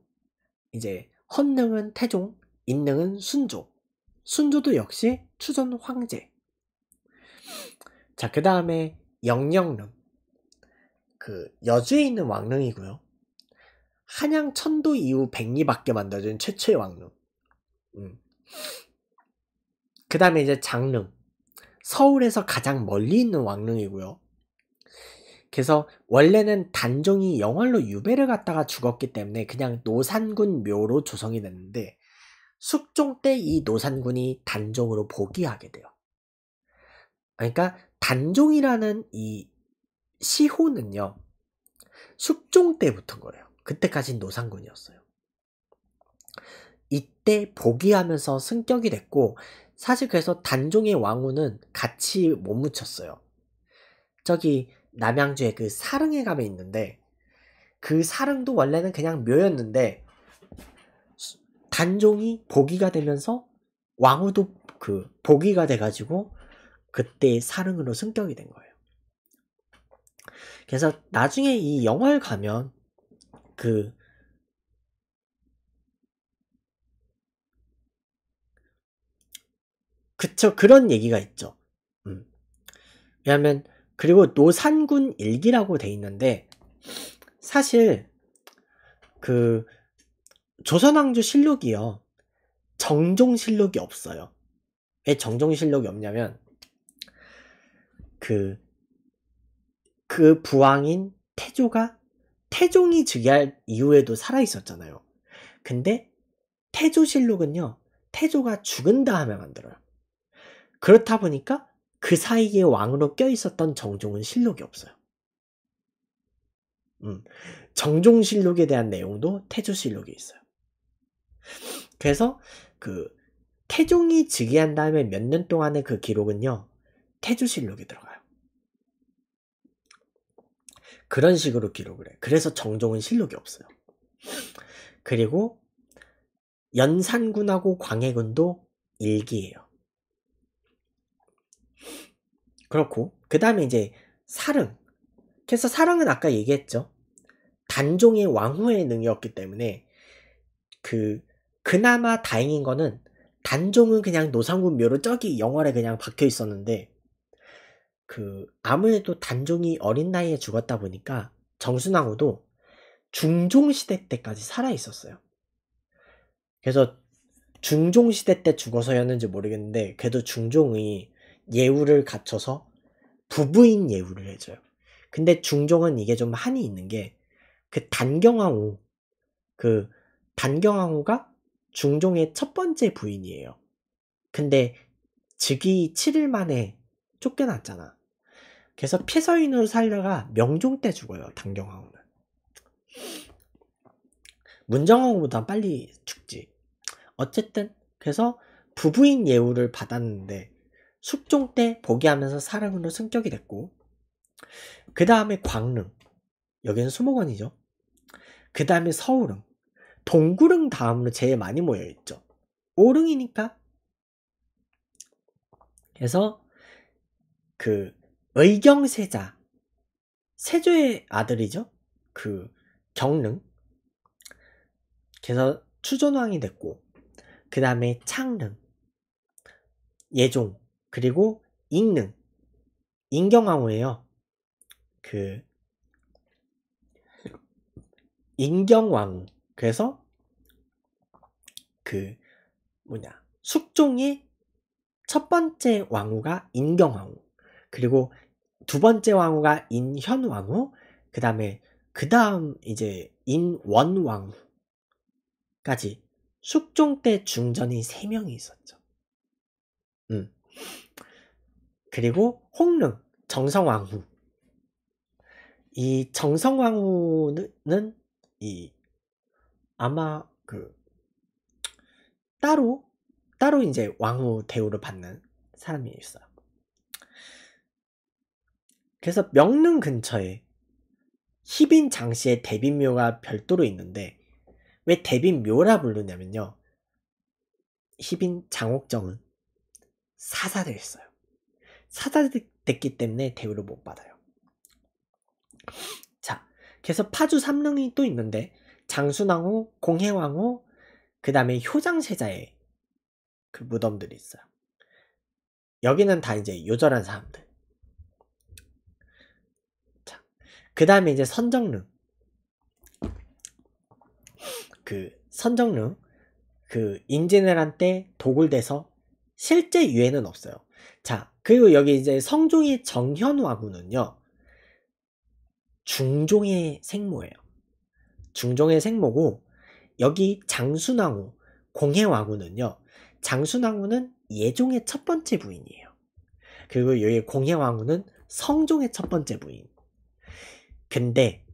이제 헌능은 태종 인능은 순조 순조도 역시 추존 황제 자 그 다음에 영영릉그 여주에 있는 왕릉이고요 한양 천도 이후 백리밖에 만들어진 최초의 왕릉 음. 그 다음에 이제 장릉 서울에서 가장 멀리 있는 왕릉이고요 그래서 원래는 단종이 영월로 유배를 갔다가 죽었기 때문에 그냥 노산군 묘로 조성이 됐는데 숙종 때 이 노산군이 단종으로 복위하게 돼요. 그러니까 단종이라는 이 시호는요. 숙종 때부터인 거예요. 그때까지 노산군이었어요. 이때 복위하면서 승격이 됐고 사실 그래서 단종의 왕후는 같이 못 묻혔어요. 저기 남양주의그 사릉에 가면 있는데 그 사릉도 원래는 그냥 묘였는데 단종이 보기가 되면서 왕후도 그 복위가 돼가지고 그때 사릉으로 승격이 된 거예요. 그래서 나중에 이 영화를 가면 그 그쵸 그런 얘기가 있죠. 음. 왜냐하면 그리고 노산군 일기라고 돼 있는데 사실 그 조선왕조 실록이요 정종 실록이 없어요. 왜 정종 실록이 없냐면 그그 그 부왕인 태조가 태종이 즉위할 이후에도 살아 있었잖아요. 근데 태조실록은요 태조가 죽은 다음에 만들어요. 그렇다 보니까 그 사이에 왕으로 껴있었던 정종은 실록이 없어요. 음, 정종실록에 대한 내용도 태조실록에 있어요. 그래서 그 태종이 즉위한 다음에 몇 년 동안의 그 기록은요. 태조실록에 들어가요. 그런 식으로 기록을 해. 그래서 정종은 실록이 없어요. 그리고 연산군하고 광해군도 일기예요. 그렇고 그 다음에 이제 사릉 그래서 사릉은 아까 얘기했죠 단종의 왕후의 능이었기 때문에 그 그나마 다행인 거는 단종은 그냥 노상군 묘로 저기 영월에 그냥 박혀 있었는데 그 아무래도 단종이 어린 나이에 죽었다 보니까 정순왕후도 중종 시대 때까지 살아 있었어요. 그래서 중종 시대 때 죽어서였는지 모르겠는데 그래도 중종이 예우를 갖춰서 부부인 예우를 해줘요. 근데 중종은 이게 좀 한이 있는 게 그 단경왕후 그 단경왕후가 중종의 첫 번째 부인이에요. 근데 즉위 7일 만에 쫓겨났잖아. 그래서 피서인으로 살려가 명종 때 죽어요. 단경왕후는. 문정왕후보다 빨리 죽지. 어쨌든 그래서 부부인 예우를 받았는데 숙종 때 복위하면서 사랑으로 승격이 됐고 그 다음에 광릉 여기는 수목원이죠. 그 다음에 서울릉 동구릉 다음으로 제일 많이 모여있죠. 오릉이니까 그래서 그 의경세자 세조의 아들이죠. 그 경릉 그래서 추전왕이 됐고 그 다음에 창릉 예종 그리고 익능, 인경왕후예요. 그 인경왕후. 그래서 그 뭐냐 숙종의 첫 번째 왕후가 인경왕후, 그리고 두 번째 왕후가 인현왕후, 그 다음에 그 다음 이제 인원왕후까지 숙종 때 중전이 3명이 있었죠. 음. 그리고 홍릉 정성왕후 이 정성왕후는 이 아마 그 따로 따로 이제 왕후 대우를 받는 사람이 있어요. 그래서 명릉 근처에 희빈 장씨의 대빈묘가 별도로 있는데 왜 대빈묘라 부르냐면요. 희빈 장옥정은 사사됐어요. 사사됐기 때문에 대우를 못 받아요. 자, 그래서 파주 3릉이또 있는데 장순왕후, 공해왕후, 그 다음에 효장세자의 그 무덤들이 있어요. 여기는 다 이제 요절한 사람들. 자, 그 다음에 이제 선정릉. 그 선정릉, 그 인제네란 때 도굴돼서 실제 유해는 없어요. 자, 그리고 여기 이제 성종의 정현화군는요 중종의 생모예요. 중종의 생모고 여기 장순왕후, 공해왕후는요. 장순왕후는 예종의 첫 번째 부인이에요. 그리고 여기 공해왕후는 성종의 첫 번째 부인. 근데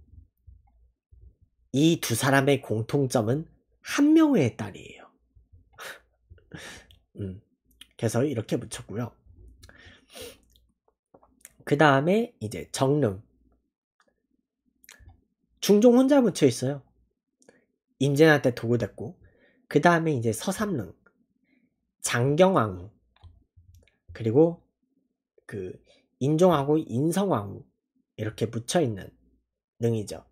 이 두 사람의 공통점은 한명의 딸이에요. 음. 그래서 이렇게 붙였고요. 그 다음에 이제 정릉 중종 혼자 붙여 있어요. 임진한테 도구됐고 그 다음에 이제 서삼릉 장경왕후 그리고 그 인종하고 인성왕후 이렇게 붙여 있는 능이죠.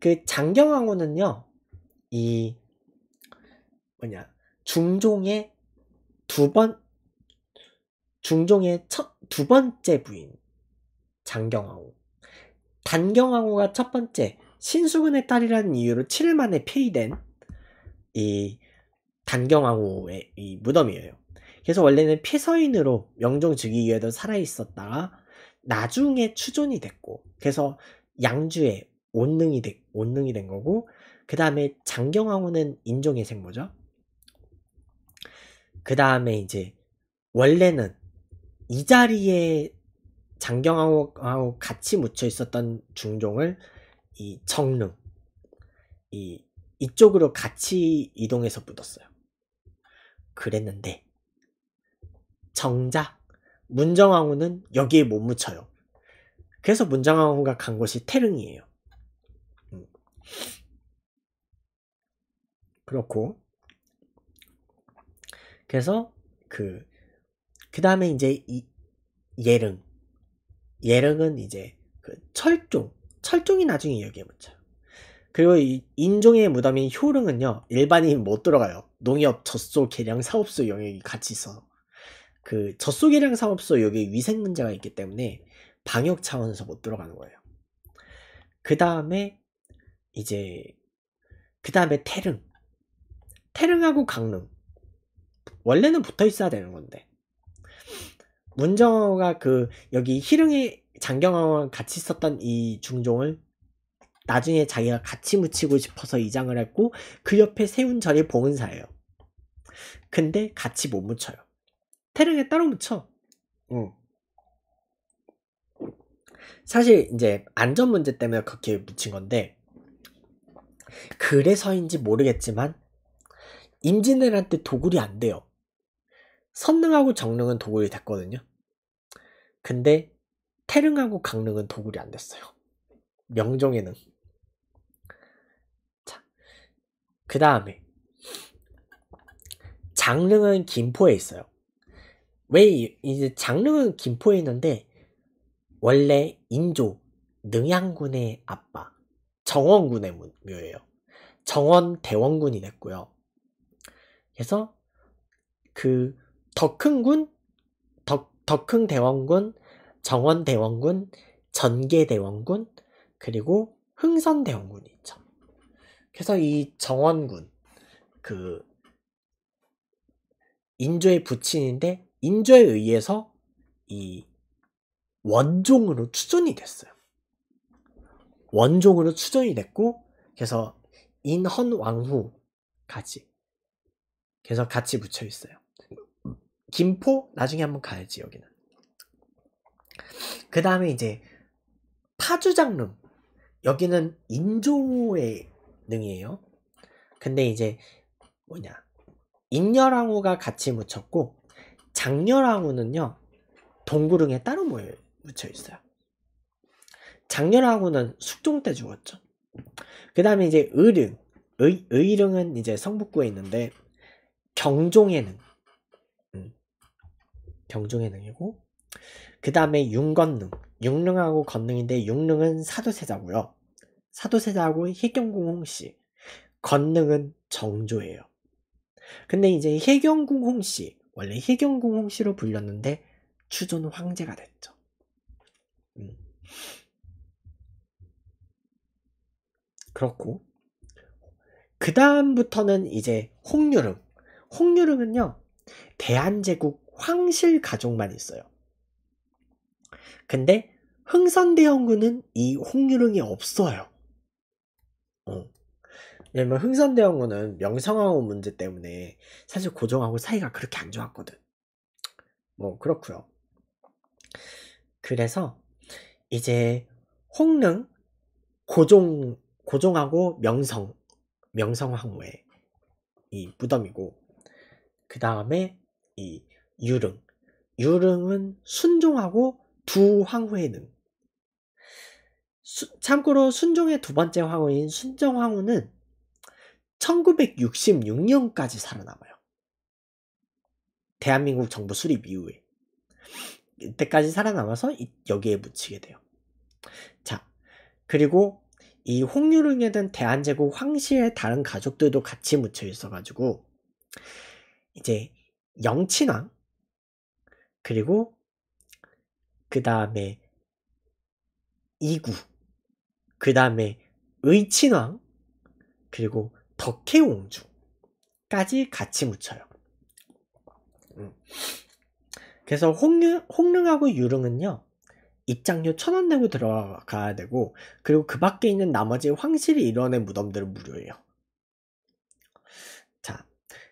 그 장경왕후는요 이 뭐냐 중종의 두 번, 중종의 첫 두 번째 부인, 장경왕후. 단경왕후가 첫 번째 신수근의 딸이라는 이유로 7일 만에 폐위된 이 단경왕후의 이 무덤이에요. 그래서 원래는 피서인으로 명종 즉위위에도 살아있었다가 나중에 추존이 됐고 그래서 양주의 온능이, 되, 온능이 된 거고 그 다음에 장경왕후는 인종의 생모죠. 그 다음에 이제 원래는 이 자리에 장경하고 같이 묻혀 있었던 중종을 이 정릉 이 이쪽으로 같이 이동해서 묻었어요. 그랬는데 정작 문정왕후는 여기에 못 묻혀요. 그래서 문정왕후가 간 곳이 태릉이에요. 음. 그렇고 그래서 그, 그 다음에 이제 이, 예릉. 예릉은 이제 그 철종. 철종이 나중에 여기에 묻혀요. 그리고 이 인종의 무덤인 효릉은요, 일반인 못 들어가요. 농협, 젖소, 계량, 사업소 영역이 같이 있어그 젖소, 계량, 사업소 여기 위생 문제가 있기 때문에 방역 차원에서 못 들어가는 거예요. 그 다음에 이제 그 다음에 태릉. 태릉하고 강릉. 원래는 붙어 있어야 되는 건데 문정어가 그 여기 희릉이 장경왕과 같이 썼던 이 중종을 나중에 자기가 같이 묻히고 싶어서 이장을 했고 그 옆에 세운 절이 봉은사예요. 근데 같이 못 묻혀요. 태릉에 따로 묻혀. 응. 사실 이제 안전 문제 때문에 그렇게 묻힌 건데 그래서인지 모르겠지만 임진왜란 때 도굴이 안 돼요. 선릉하고 정릉은 도굴이 됐거든요. 근데 태릉하고 강릉은 도굴이 안 됐어요. 명종에는. 자, 그 다음에 장릉은 김포에 있어요. 왜 이제 장릉은 김포에 있는데 원래 인조 능양군의 아빠 정원군의 묘예요. 정원 대원군이 됐고요. 그래서 그 덕흥군, 덕, 덕흥대원군, 정원대원군, 전개대원군 그리고 흥선대원군이 있죠. 그래서 이 정원군, 그, 인조의 부친인데, 인조에 의해서 이 원종으로 추존이 됐어요. 원종으로 추존이 됐고, 그래서 인헌왕후까지. 그래서 같이 붙여 있어요. 김포 나중에 한번 가야지 여기는 그 다음에 이제 파주장릉 여기는 인조의 능이에요 근데 이제 뭐냐 인열항우가 같이 묻혔고 장렬항우는요 동구릉에 따로 묻혀 있어요 장렬항우는 숙종 때 죽었죠 그 다음에 이제 의릉 의, 의릉은 이제 성북구에 있는데 경종의 능 경중의 능이고 그 다음에 융건능 융릉하고 건능인데 융릉은 사도세자고요 사도세자하고 혜경궁홍씨 건능은 정조예요 근데 이제 혜경궁홍씨 원래 혜경궁홍씨로 불렸는데 추존 황제가 됐죠 음. 그렇고 그 다음부터는 이제 홍유릉 홍유릉은요 대한제국 황실 가족만 있어요. 근데 흥선대원군은 이 홍유릉이 없어요. 어. 왜냐면 흥선대원군은 명성황후 문제 때문에 사실 고종하고 사이가 그렇게 안 좋았거든. 뭐 그렇고요. 그래서 이제 홍릉 고종 고종하고 명성 명성황후의 이 무덤이고 그 다음에 이 유릉. 유릉은 순종하고 두 황후의 능. 수, 참고로 순종의 두 번째 황후인 순정 황후는 1966년까지 살아남아요. 대한민국 정부 수립 이후에. 이때까지 살아남아서 여기에 묻히게 돼요. 자, 그리고 이 홍유릉에 든 대한제국 황실의 다른 가족들도 같이 묻혀 있어가지고 이제 영친왕 그리고 그 다음에 이구, 그 다음에 의친왕, 그리고 덕혜옹주까지 같이 묻혀요. 음. 그래서 홍릉, 홍릉하고 유릉은요 입장료 천원 내고 들어가야 되고 그리고 그 밖에 있는 나머지 황실이 일원의 무덤들은 무료예요. 자,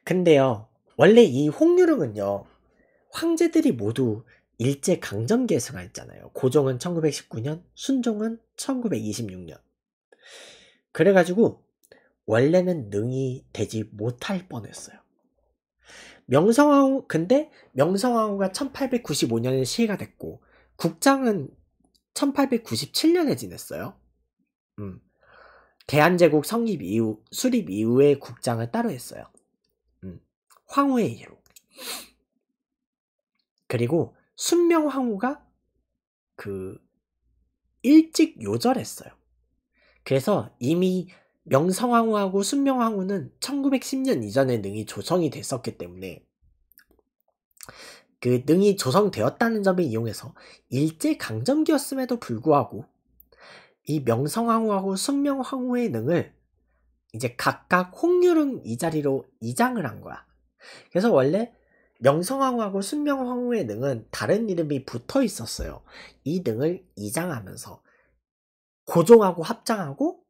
근데요 원래 이 홍유릉은요 황제들이 모두 일제 강점기에 승하했잖아요. 고종은 1919년, 순종은 1926년. 그래가지고 원래는 능이 되지 못할 뻔했어요. 명성황후 근데 명성황후가 1895년에 시해가 됐고 국장은 1897년에 지냈어요. 음. 대한제국 성립 이후 수립 이후에 국장을 따로 했어요. 음. 황후의 예로. 그리고 순명황후가 그 일찍 요절했어요. 그래서 이미 명성황후하고 순명황후는 1910년 이전에 능이 조성이 됐었기 때문에 그 능이 조성되었다는 점을 이용해서 일제 강점기였음에도 불구하고 이 명성황후하고 순명황후의 능을 이제 각각 홍유릉 이 자리로 이장을 한 거야. 그래서 원래 명성황후하고 순명황후의 능은 다른 이름이 붙어 있었어요. 이 능을 이장하면서 고종하고 합장하고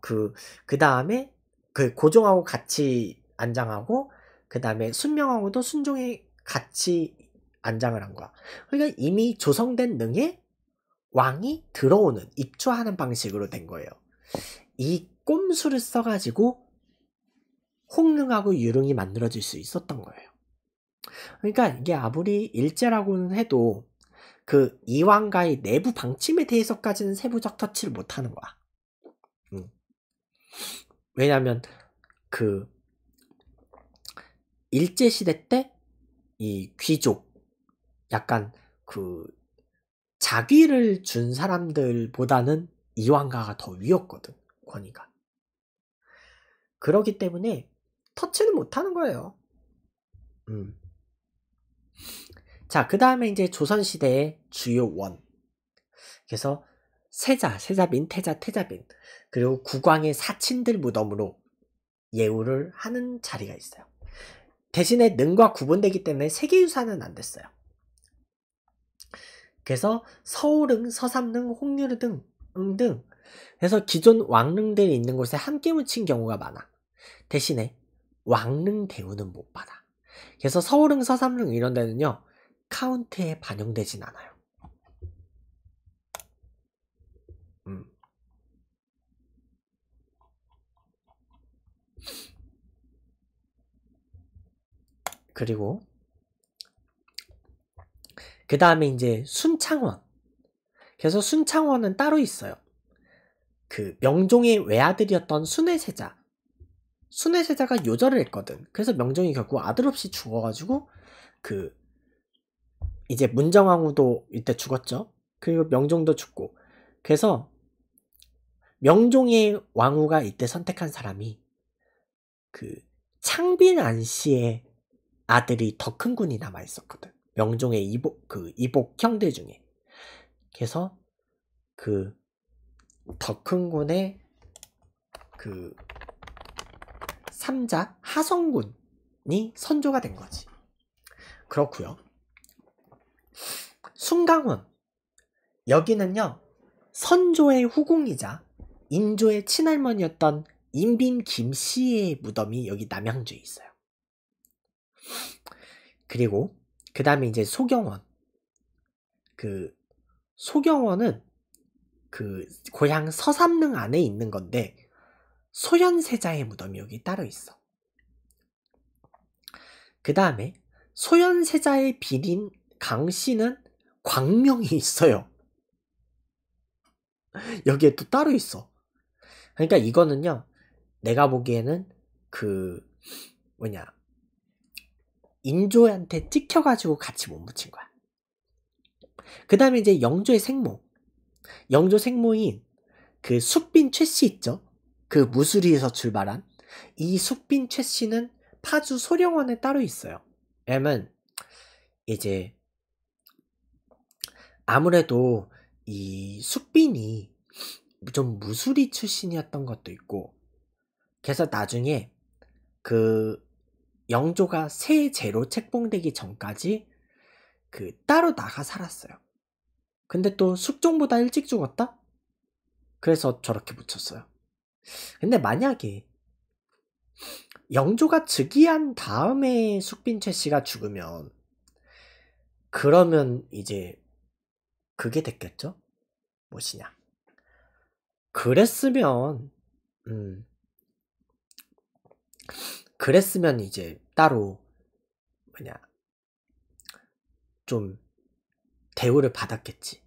그그 그 다음에 그 고종하고 같이 안장하고 그 다음에 순명하고도 순종이 같이 안장을 한 거야. 그러니까 이미 조성된 능에 왕이 들어오는 입주하는 방식으로 된 거예요. 이 꼼수를 써가지고 홍릉하고 유릉이 만들어질 수 있었던 거예요. 그러니까 이게 아무리 일제라고는 해도 그 이왕가의 내부 방침에 대해서까지는 세부적 터치를 못하는 거야. 음. 왜냐하면 그 일제 시대 때 이 귀족 약간 그 자기를 준 사람들보다는 이왕가가 더 위였거든 권위가. 그러기 때문에 터치를 못하는 거예요. 음. 자, 그 다음에 이제 조선시대의 주요 원. 그래서 세자, 세자빈, 태자, 태자빈, 그리고 국왕의 사친들 무덤으로 예우를 하는 자리가 있어요. 대신에 능과 구분되기 때문에 세계유산은 안 됐어요. 그래서 서울릉, 서삼릉, 홍유릉 등 그래서 기존 왕릉들이 있는 곳에 함께 묻힌 경우가 많아. 대신에 왕릉 대우는 못 받아. 그래서 서울릉, 서삼릉 이런 데는요. 카운트에 반영되진 않아요. 음. 그리고 그 다음에 이제 순창원. 그래서 순창원은 따로 있어요. 그 명종의 외아들이었던 순회세자 순회 세자가 요절을 했거든. 그래서 명정이 결국 아들 없이 죽어가지고 그 이제 문정왕후도 이때 죽었죠. 그리고 명종도 죽고. 그래서 명종의 왕후가 이때 선택한 사람이 그 창빈 안씨의 아들이 더 큰 군이 남아 있었거든. 명종의 이복 그 이복 형들 중에. 그래서 그 더 큰 군의 그 삼자 하성군이 선조가 된 거지. 그렇고요. 순강원 여기는요 선조의 후궁이자 인조의 친할머니였던 인빈 김씨의 무덤이 여기 남양주에 있어요. 그리고 그 다음에 이제 소경원 그 소경원은 그 고향 서삼릉 안에 있는 건데 소현세자의 무덤이 여기 따로 있어. 그 다음에 소현세자의 비린 강씨는 광명이 있어요. 여기에 또 따로 있어. 그러니까 이거는요. 내가 보기에는 그 뭐냐 인조한테 찍혀가지고 같이 못 묻힌 거야. 그 다음에 이제 영조의 생모 영조 생모인 그 숙빈 최씨 있죠. 그 무수리에서 출발한 이 숙빈 최 씨는 파주 소령원에 따로 있어요. M은 이제 아무래도 이 숙빈이 좀 무수리 출신이었던 것도 있고 그래서 나중에 그 영조가 새 제로 책봉되기 전까지 그 따로 나가 살았어요. 근데 또 숙종보다 일찍 죽었다? 그래서 저렇게 붙였어요. 근데 만약에 영조가 즉위한 다음에 숙빈최 씨가 죽으면 그러면 이제 그게 됐겠죠? 무엇이냐? 그랬으면 음 그랬으면 이제 따로 뭐냐 좀 대우를 받았겠지.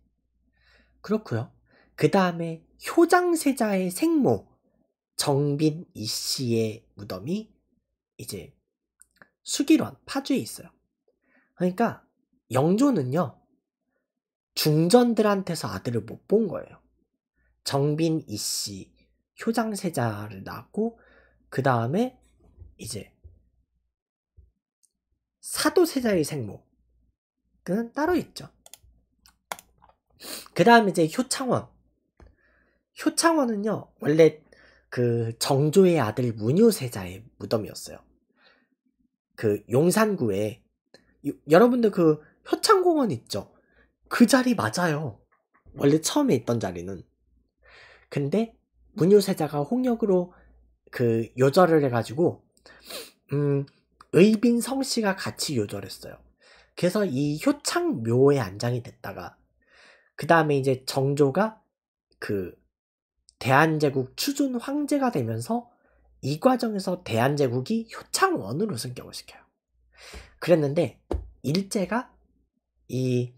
그렇고요. 그 다음에 효장세자의 생모 정빈 이 씨의 무덤이 이제 수기론 파주에 있어요. 그러니까 영조는요 중전들한테서 아들을 못 본 거예요. 정빈 이씨 효장세자를 낳고 그 다음에 이제 사도세자의 생모 그는 따로 있죠. 그 다음에 이제 효창원 효창원은요 원래 그 정조의 아들 문효세자의 무덤이었어요. 그 용산구에 여러분들 그 효창공원 있죠? 그 자리 맞아요. 원래 처음에 있던 자리는. 근데 문효세자가 홍역으로 그 요절을 해가지고 음, 의빈 성씨가 같이 요절했어요. 그래서 이 효창묘에 안장이 됐다가 그 다음에 이제 정조가 그 대한제국 추준 황제가 되면서 이 과정에서 대한제국이 효창원으로 승격을 시켜요. 그랬는데 일제가 이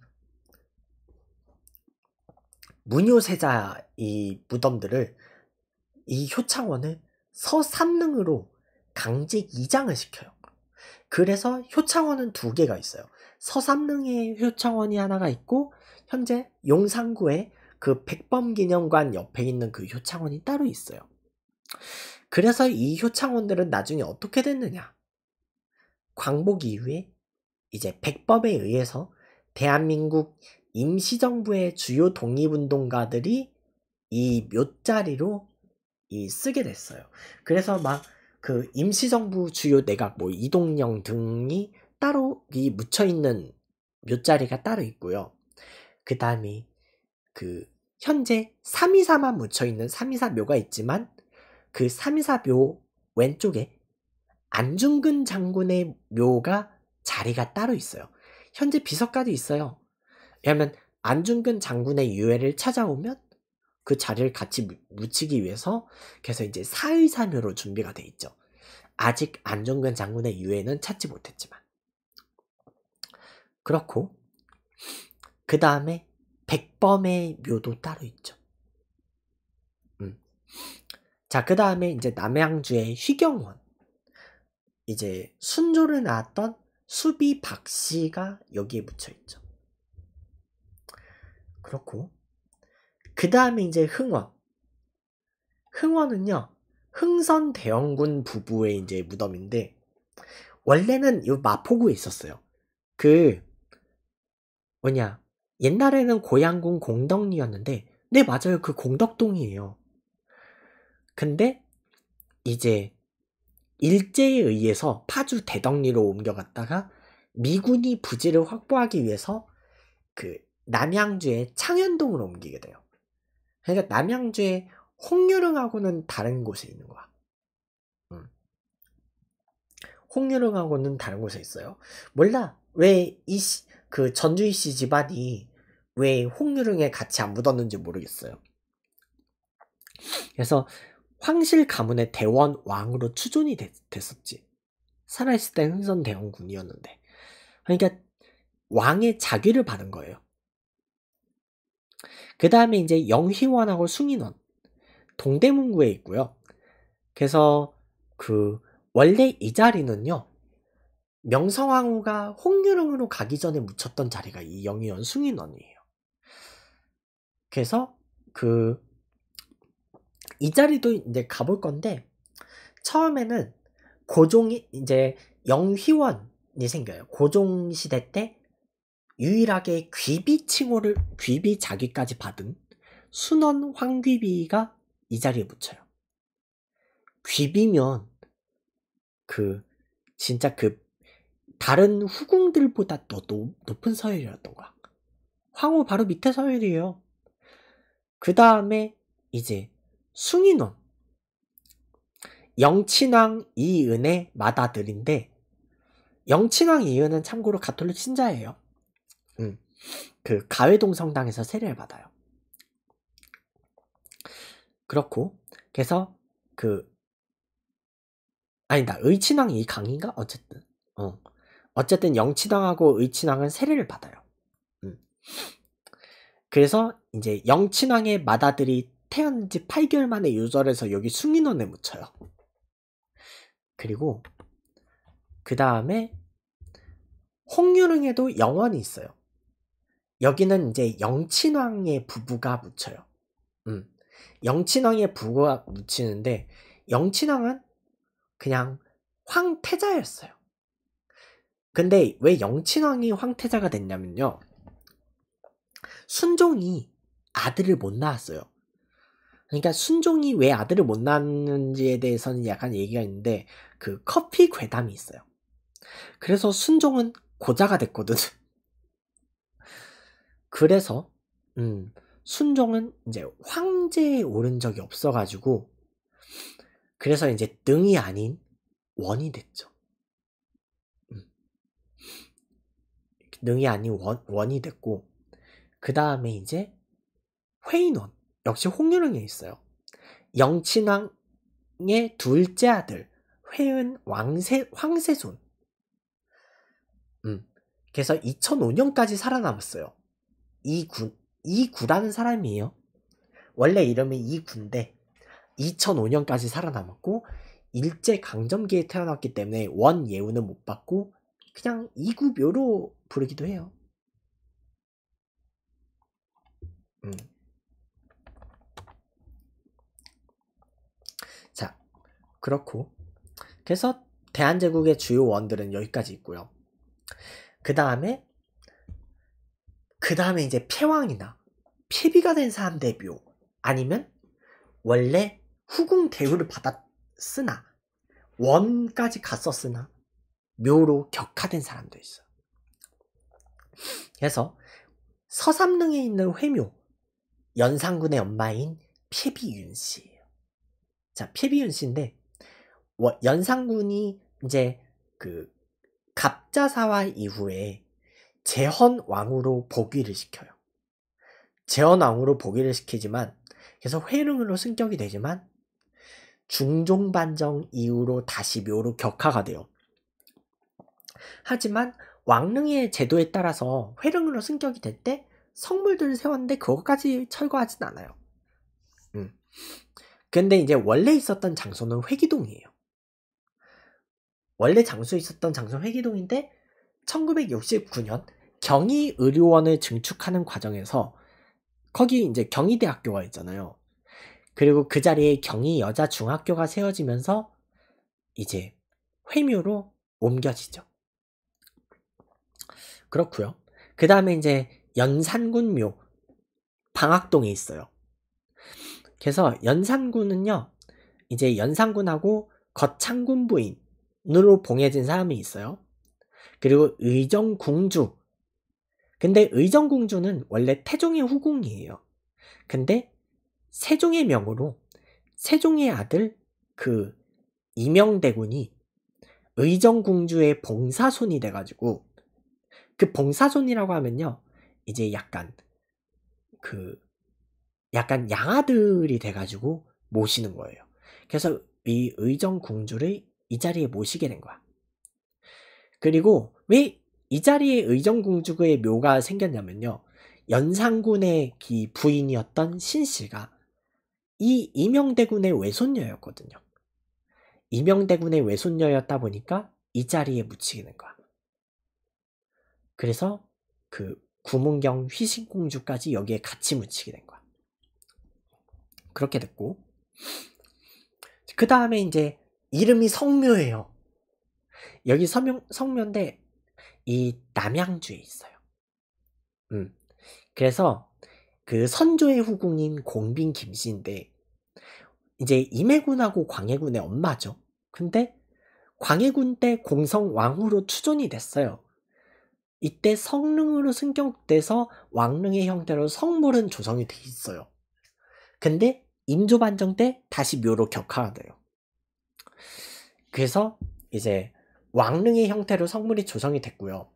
문효세자 이 무덤들을 이 효창원을 서삼릉으로 강직 이장을 시켜요. 그래서 효창원은 두 개가 있어요. 서삼릉에 효창원이 하나가 있고 현재 용산구에 그 백범기념관 옆에 있는 그 효창원이 따로 있어요. 그래서 이 효창원들은 나중에 어떻게 됐느냐? 광복 이후에 이제 백범에 의해서 대한민국 임시정부의 주요 독립운동가들이 이 묘자리로 이 쓰게 됐어요. 그래서 막 그 임시정부 주요 내각 뭐이동령 등이 따로 이 묻혀 있는 묘자리가 따로 있고요. 그다음에 그, 그 현재 324만 묻혀있는 324묘가 있지만 그 324 묘 왼쪽에 안중근 장군의 묘가 자리가 따로 있어요. 현재 비석까지 있어요. 왜냐하면 안중근 장군의 유해를 찾아오면 그 자리를 같이 묻히기 위해서 그래서 이제 사의사묘로 준비가 돼 있죠. 아직 안중근 장군의 유해는 찾지 못했지만 그렇고 그 다음에 백범의 묘도 따로 있죠. 음. 자, 그 다음에 이제 남양주의 휘경원. 이제 순조를 낳았던 수비 박씨가 여기에 묻혀 있죠. 그렇고. 그 다음에 이제 흥원. 흥원은요, 흥선 대원군 부부의 이제 무덤인데, 원래는 이 마포구에 있었어요. 그, 뭐냐, 옛날에는 고양군 공덕리였는데 네 맞아요 그 공덕동이에요. 근데 이제 일제에 의해서 파주 대덕리로 옮겨갔다가 미군이 부지를 확보하기 위해서 그 남양주의 창현동으로 옮기게 돼요. 그러니까 남양주의 홍유릉하고는 다른 곳에 있는 거야. 음. 홍유릉하고는 다른 곳에 있어요. 몰라 왜이 그 전주희 씨 집안이 왜 홍유릉에 같이 안 묻었는지 모르겠어요. 그래서 황실 가문의 대원 왕으로 추존이 됐, 었지 살아있을 때 흥선 대원군이었는데. 그러니까 왕의 자귀를 바른 거예요. 그 다음에 이제 영희원하고 숭인원 동대문구에 있고요. 그래서 그 원래 이 자리는요 명성황후가 홍유릉으로 가기 전에 묻혔던 자리가 이 영의원 숭인원이에요. 그래서 그 이 자리도 이제 가볼 건데 처음에는 고종이 이제 영휘원이 생겨요. 고종 시대 때 유일하게 귀비 칭호를 귀비 자기까지 받은 순원 황귀비가 이 자리에 묻혀요. 귀비면 그 진짜 그 다른 후궁들보다 더 높은 서열이었던 거야. 황후 바로 밑에 서열이에요. 그 다음에 이제 숭인원 영친왕 이은의 맏아들인데 영친왕 이은은 참고로 가톨릭 신자예요. 음, 그 가회동 성당에서 세례를 받아요. 그렇고 그래서 그 아니다 의친왕 이강인가 어쨌든 어 어쨌든 영친왕하고 의친왕은 세례를 받아요. 음. 그래서 이제 영친왕의 마다들이 태어난 지 8개월 만에 유절해서 여기 숭인원에 묻혀요. 그리고 그 다음에 홍유릉에도 영원이 있어요. 여기는 이제 영친왕의 부부가 묻혀요. 음. 영친왕의 부부가 묻히는데 영친왕은 그냥 황태자였어요. 근데 왜 영친왕이 황태자가 됐냐면요. 순종이 아들을 못 낳았어요. 그러니까 순종이 왜 아들을 못 낳았는지에 대해서는 약간 얘기가 있는데 그 커피 괴담이 있어요. 그래서 순종은 고자가 됐거든. 그래서 음, 순종은 이제 황제에 오른 적이 없어가지고 그래서 이제 등이 아닌 원이 됐죠. 능이 아닌 원, 원이 됐고 그 다음에 이제 회인원 역시 홍유령에 있어요. 영친왕의 둘째 아들 회은 왕세, 황세손 음, 그래서 2005년까지 살아남았어요. 이군 이구라는 사람이에요. 원래 이름은 이군데 2005년까지 살아남았고 일제강점기에 태어났기 때문에 원예우는 못 받고 그냥 이구묘로 부르기도 해요. 음. 자, 그렇고. 그래서 대한제국의 주요 원들은 여기까지 있고요. 그 다음에, 그 다음에 이제 패왕이나 폐비가 된 사람들의 묘, 아니면 원래 후궁 대우를 받았으나, 원까지 갔었으나, 묘로 격화된 사람도 있어. 그래서 서삼릉에 있는 회묘 연산군의 엄마인 피비윤 씨예요. 자, 피비윤 씨인데 연산군이 이제 그 갑자사화 이후에 재헌 왕으로 복위를 시켜요. 재헌 왕으로 복위를 시키지만 그래서 회릉으로 승격이 되지만 중종반정 이후로 다시 묘로 격화가 돼요. 하지만 왕릉의 제도에 따라서 회릉으로 승격이 될 때 성물들을 세웠는데 그것까지 철거하진 않아요. 그런데 음. 이제 원래 있었던 장소는 회기동이에요. 원래 장소 있었던 장소 는 회기동인데 1969년 경희 의료원을 증축하는 과정에서 거기 이제 경희대학교가 있잖아요. 그리고 그 자리에 경희 여자 중학교가 세워지면서 이제 회묘로 옮겨지죠. 그렇고요. 그 다음에 이제 연산군묘 방학동에 있어요. 그래서 연산군은요. 이제 연산군하고 거창군 부인으로 봉해진 사람이 있어요. 그리고 의정궁주. 근데 의정궁주는 원래 태종의 후궁이에요. 근데 세종의 명으로 세종의 아들 그 이명대군이 의정궁주의 봉사손이 돼가지고 그 봉사존이라고 하면요. 이제 약간 그 약간 양아들이 돼가지고 모시는 거예요. 그래서 이 의정 궁주를이 자리에 모시게 된 거야. 그리고 왜 이 자리에 의정 궁주의 묘가 생겼냐면요. 연산군의 기 부인이었던 신씨가 이 이명대군의 외손녀였거든요. 이명대군의 외손녀였다 보니까 이 자리에 묻히는 거야. 그래서 그 구문경 휘신공주까지 여기에 같이 묻히게 된 거야. 그렇게 됐고 그 다음에 이제 이름이 성묘예요. 여기 서명, 성묘인데 이 남양주에 있어요. 음. 그래서 그 선조의 후궁인 공빈 김씨인데 이제 임해군하고 광해군의 엄마죠. 근데 광해군 때 공성 왕후로 추존이 됐어요. 이때 성릉으로 승격돼서 왕릉의 형태로 성물은 조성이 돼 있어요. 근데 인조 반정 때 다시 묘로 격화가 돼요. 그래서 이제 왕릉의 형태로 성물이 조성이 됐고요.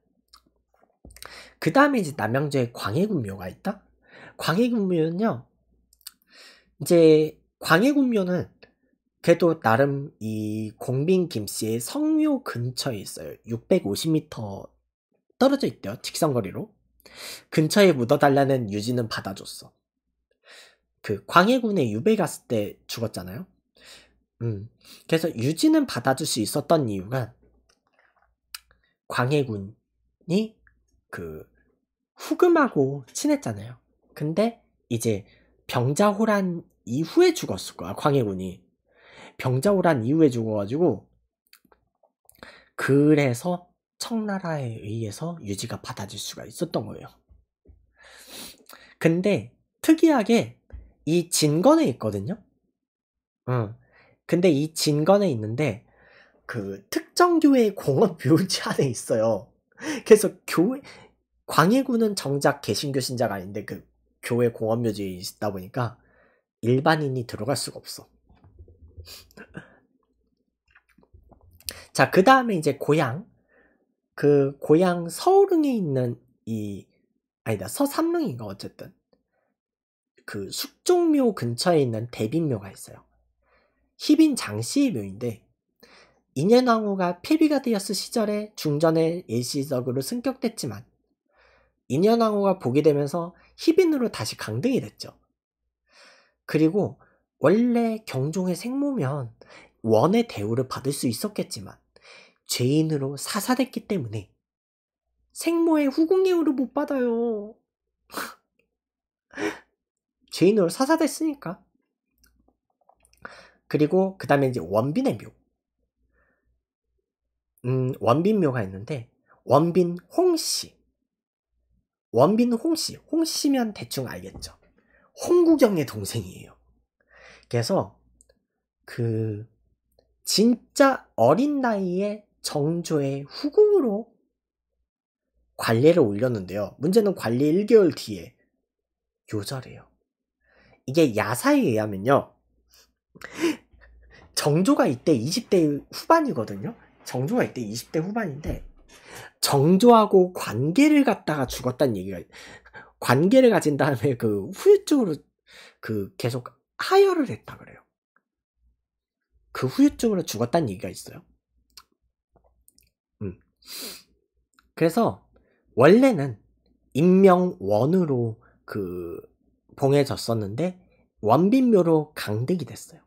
그 다음에 이제 남양주에 광해군묘가 있다? 광해군묘는요, 이제 광해군묘는 그래도 나름 이 공빈 김씨의 성묘 근처에 있어요. 650m 떨어져 있대요. 직선거리로. 근처에 묻어달라는 유지는 받아줬어. 그 광해군의 유배 갔을 때 죽었잖아요. 음. 그래서 유지는 받아줄 수 있었던 이유가 광해군이 그 후금하고 친했잖아요. 근데 이제 병자호란 이후에 죽었을 거야 광해군이 병자호란 이후에 죽어가지고 그래서 청나라에 의해서 유지가 받아질 수가 있었던 거예요. 근데 특이하게 이 진건에 있거든요. 응. 근데 이 진건에 있는데 그 특정 교회의 공업 묘지 안에 있어요. 그래서 교회 광해군은 정작 개신교 신자가 아닌데 그 교회 공업 묘지에 있다 보니까 일반인이 들어갈 수가 없어. 자, 그 다음에 이제 고향, 그 고향 서울릉에 있는 이 아니다 서삼릉인가 어쨌든 그 숙종묘 근처에 있는 대빈묘가 있어요. 희빈 장씨의 묘인데 인현왕후가 폐비가 되었을 시절에 중전의 일시적으로 승격됐지만 인현왕후가 보게 되면서 희빈으로 다시 강등이 됐죠. 그리고 원래 경종의 생모면 원의 대우를 받을 수 있었겠지만 죄인으로 사살됐기 때문에 생모의 후궁예우를 못 받아요. 죄인으로 사사됐으니까. 그리고 그 다음에 이제 원빈의 묘. 음, 원빈 묘가 있는데 원빈 홍씨. 원빈 홍씨. 홍씨면 대충 알겠죠. 홍구경의 동생이에요. 그래서 그 진짜 어린 나이에 정조의 후궁으로 관례를 올렸는데요. 문제는 관례 1개월 뒤에 요절해요. 이게 야사에 의하면요. 정조가 이때 20대 후반이거든요. 정조가 이때 20대 후반인데 정조하고 관계를 갖다가 죽었다는 얘기가 관계를 가진 다음에 그 후유증으로 그 계속 하혈을 했다 그래요. 그 후유증으로 죽었다는 얘기가 있어요. 그래서 원래는 임명원으로 그 봉해졌었는데 원빈묘로 강득이 됐어요.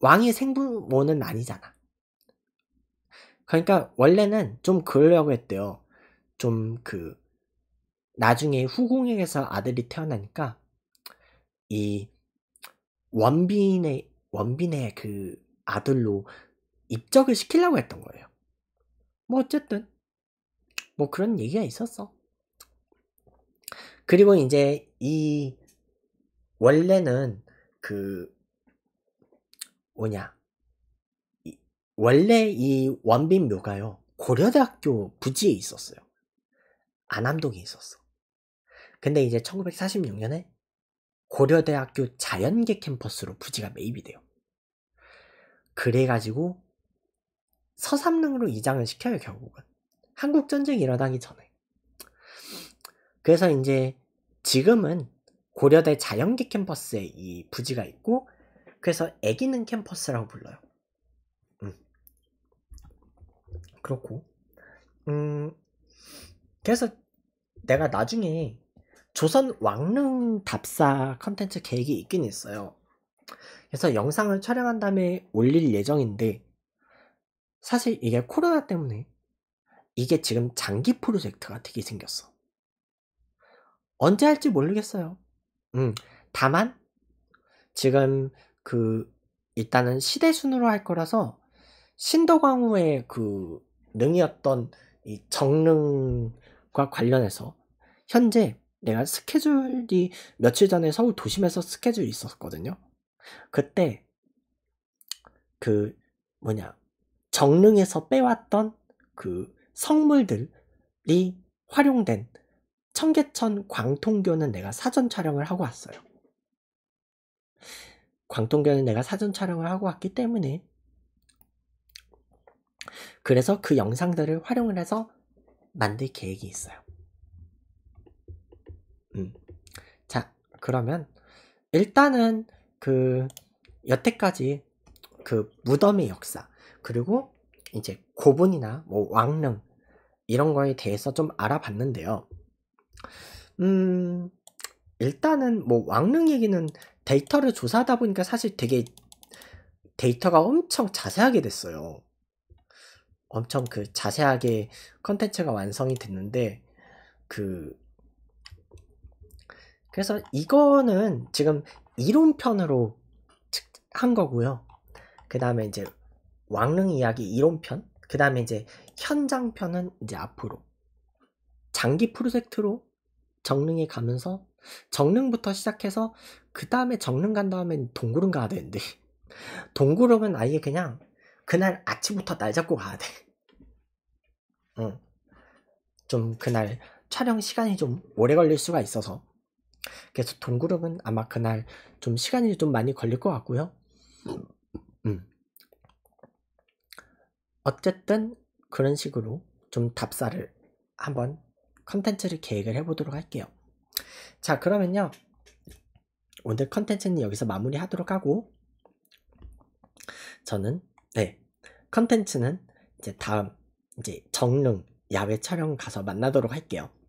왕의 생부모는 아니잖아. 그러니까 원래는 좀 그러려고 했대요. 좀 그 나중에 후궁에게서 아들이 태어나니까 이 원빈의 원빈의 그 아들로 입적을 시키려고 했던 거예요. 뭐 어쨌든 뭐 그런 얘기가 있었어. 그리고 이제 이 원래는 그 뭐냐 원래 이 원빈 묘가요 고려대학교 부지에 있었어요. 안암동에 있었어. 근데 이제 1946년에 고려대학교 자연계 캠퍼스로 부지가 매입이 돼요. 그래가지고 서삼릉으로 이장을 시켜요 결국은 한국 전쟁 이 일어나기 전에 그래서 이제 지금은 고려대 자연계 캠퍼스에 이 부지가 있고 그래서 애기는 캠퍼스라고 불러요. 음. 그렇고 음 그래서 내가 나중에 조선 왕릉 답사 컨텐츠 계획이 있긴 있어요. 그래서 영상을 촬영한 다음에 올릴 예정인데 사실 이게 코로나 때문에 이게 지금 장기 프로젝트가 되게 생겼어. 언제 할지 모르겠어요. 음, 다만 지금 그 일단은 시대 순으로 할 거라서 신도광우의 그 능이었던 이 정릉과 관련해서 현재 내가 스케줄이 며칠 전에 서울 도심에서 스케줄이 있었거든요. 그때 그 뭐냐 정릉에서 빼왔던 그 성물들이 활용된 청계천 광통교는 내가 사전 촬영을 하고 왔어요. 광통교는 내가 사전 촬영을 하고 왔기 때문에 그래서 그 영상들을 활용을 해서 만들 계획이 있어요. 음. 자, 그러면 일단은 그 여태까지 그 무덤의 역사 그리고 이제 고분이나 뭐 왕릉 이런 거에 대해서 좀 알아봤는데요. 음, 일단은 뭐 왕릉 얘기는 데이터를 조사하다 보니까 사실 되게 데이터가 엄청 자세하게 됐어요. 엄청 그 자세하게 컨텐츠가 완성이 됐는데 그 그래서 이거는 지금 이론편으로 한 거고요. 그 다음에 이제 왕릉 이야기 이론편, 그 다음에 이제 현장편은 이제 앞으로 장기 프로젝트로 정릉에 가면서 정릉부터 시작해서 그 다음에 정릉 간 다음엔 동구릉 가야 되는데 동구릉은 아예 그냥 그날 아침부터 날 잡고 가야 돼. 응. 좀 그날 촬영 시간이 좀 오래 걸릴 수가 있어서 그래서 동구릉은 아마 그날 좀 시간이 좀 많이 걸릴 것 같고요. 음. 어쨌든 그런 식으로 좀 답사를 한번 컨텐츠를 계획을 해보도록 할게요. 자 그러면요 오늘 컨텐츠는 여기서 마무리하도록 하고 저는 네 컨텐츠는 이제 다음 이제 정릉 야외 촬영 가서 만나도록 할게요.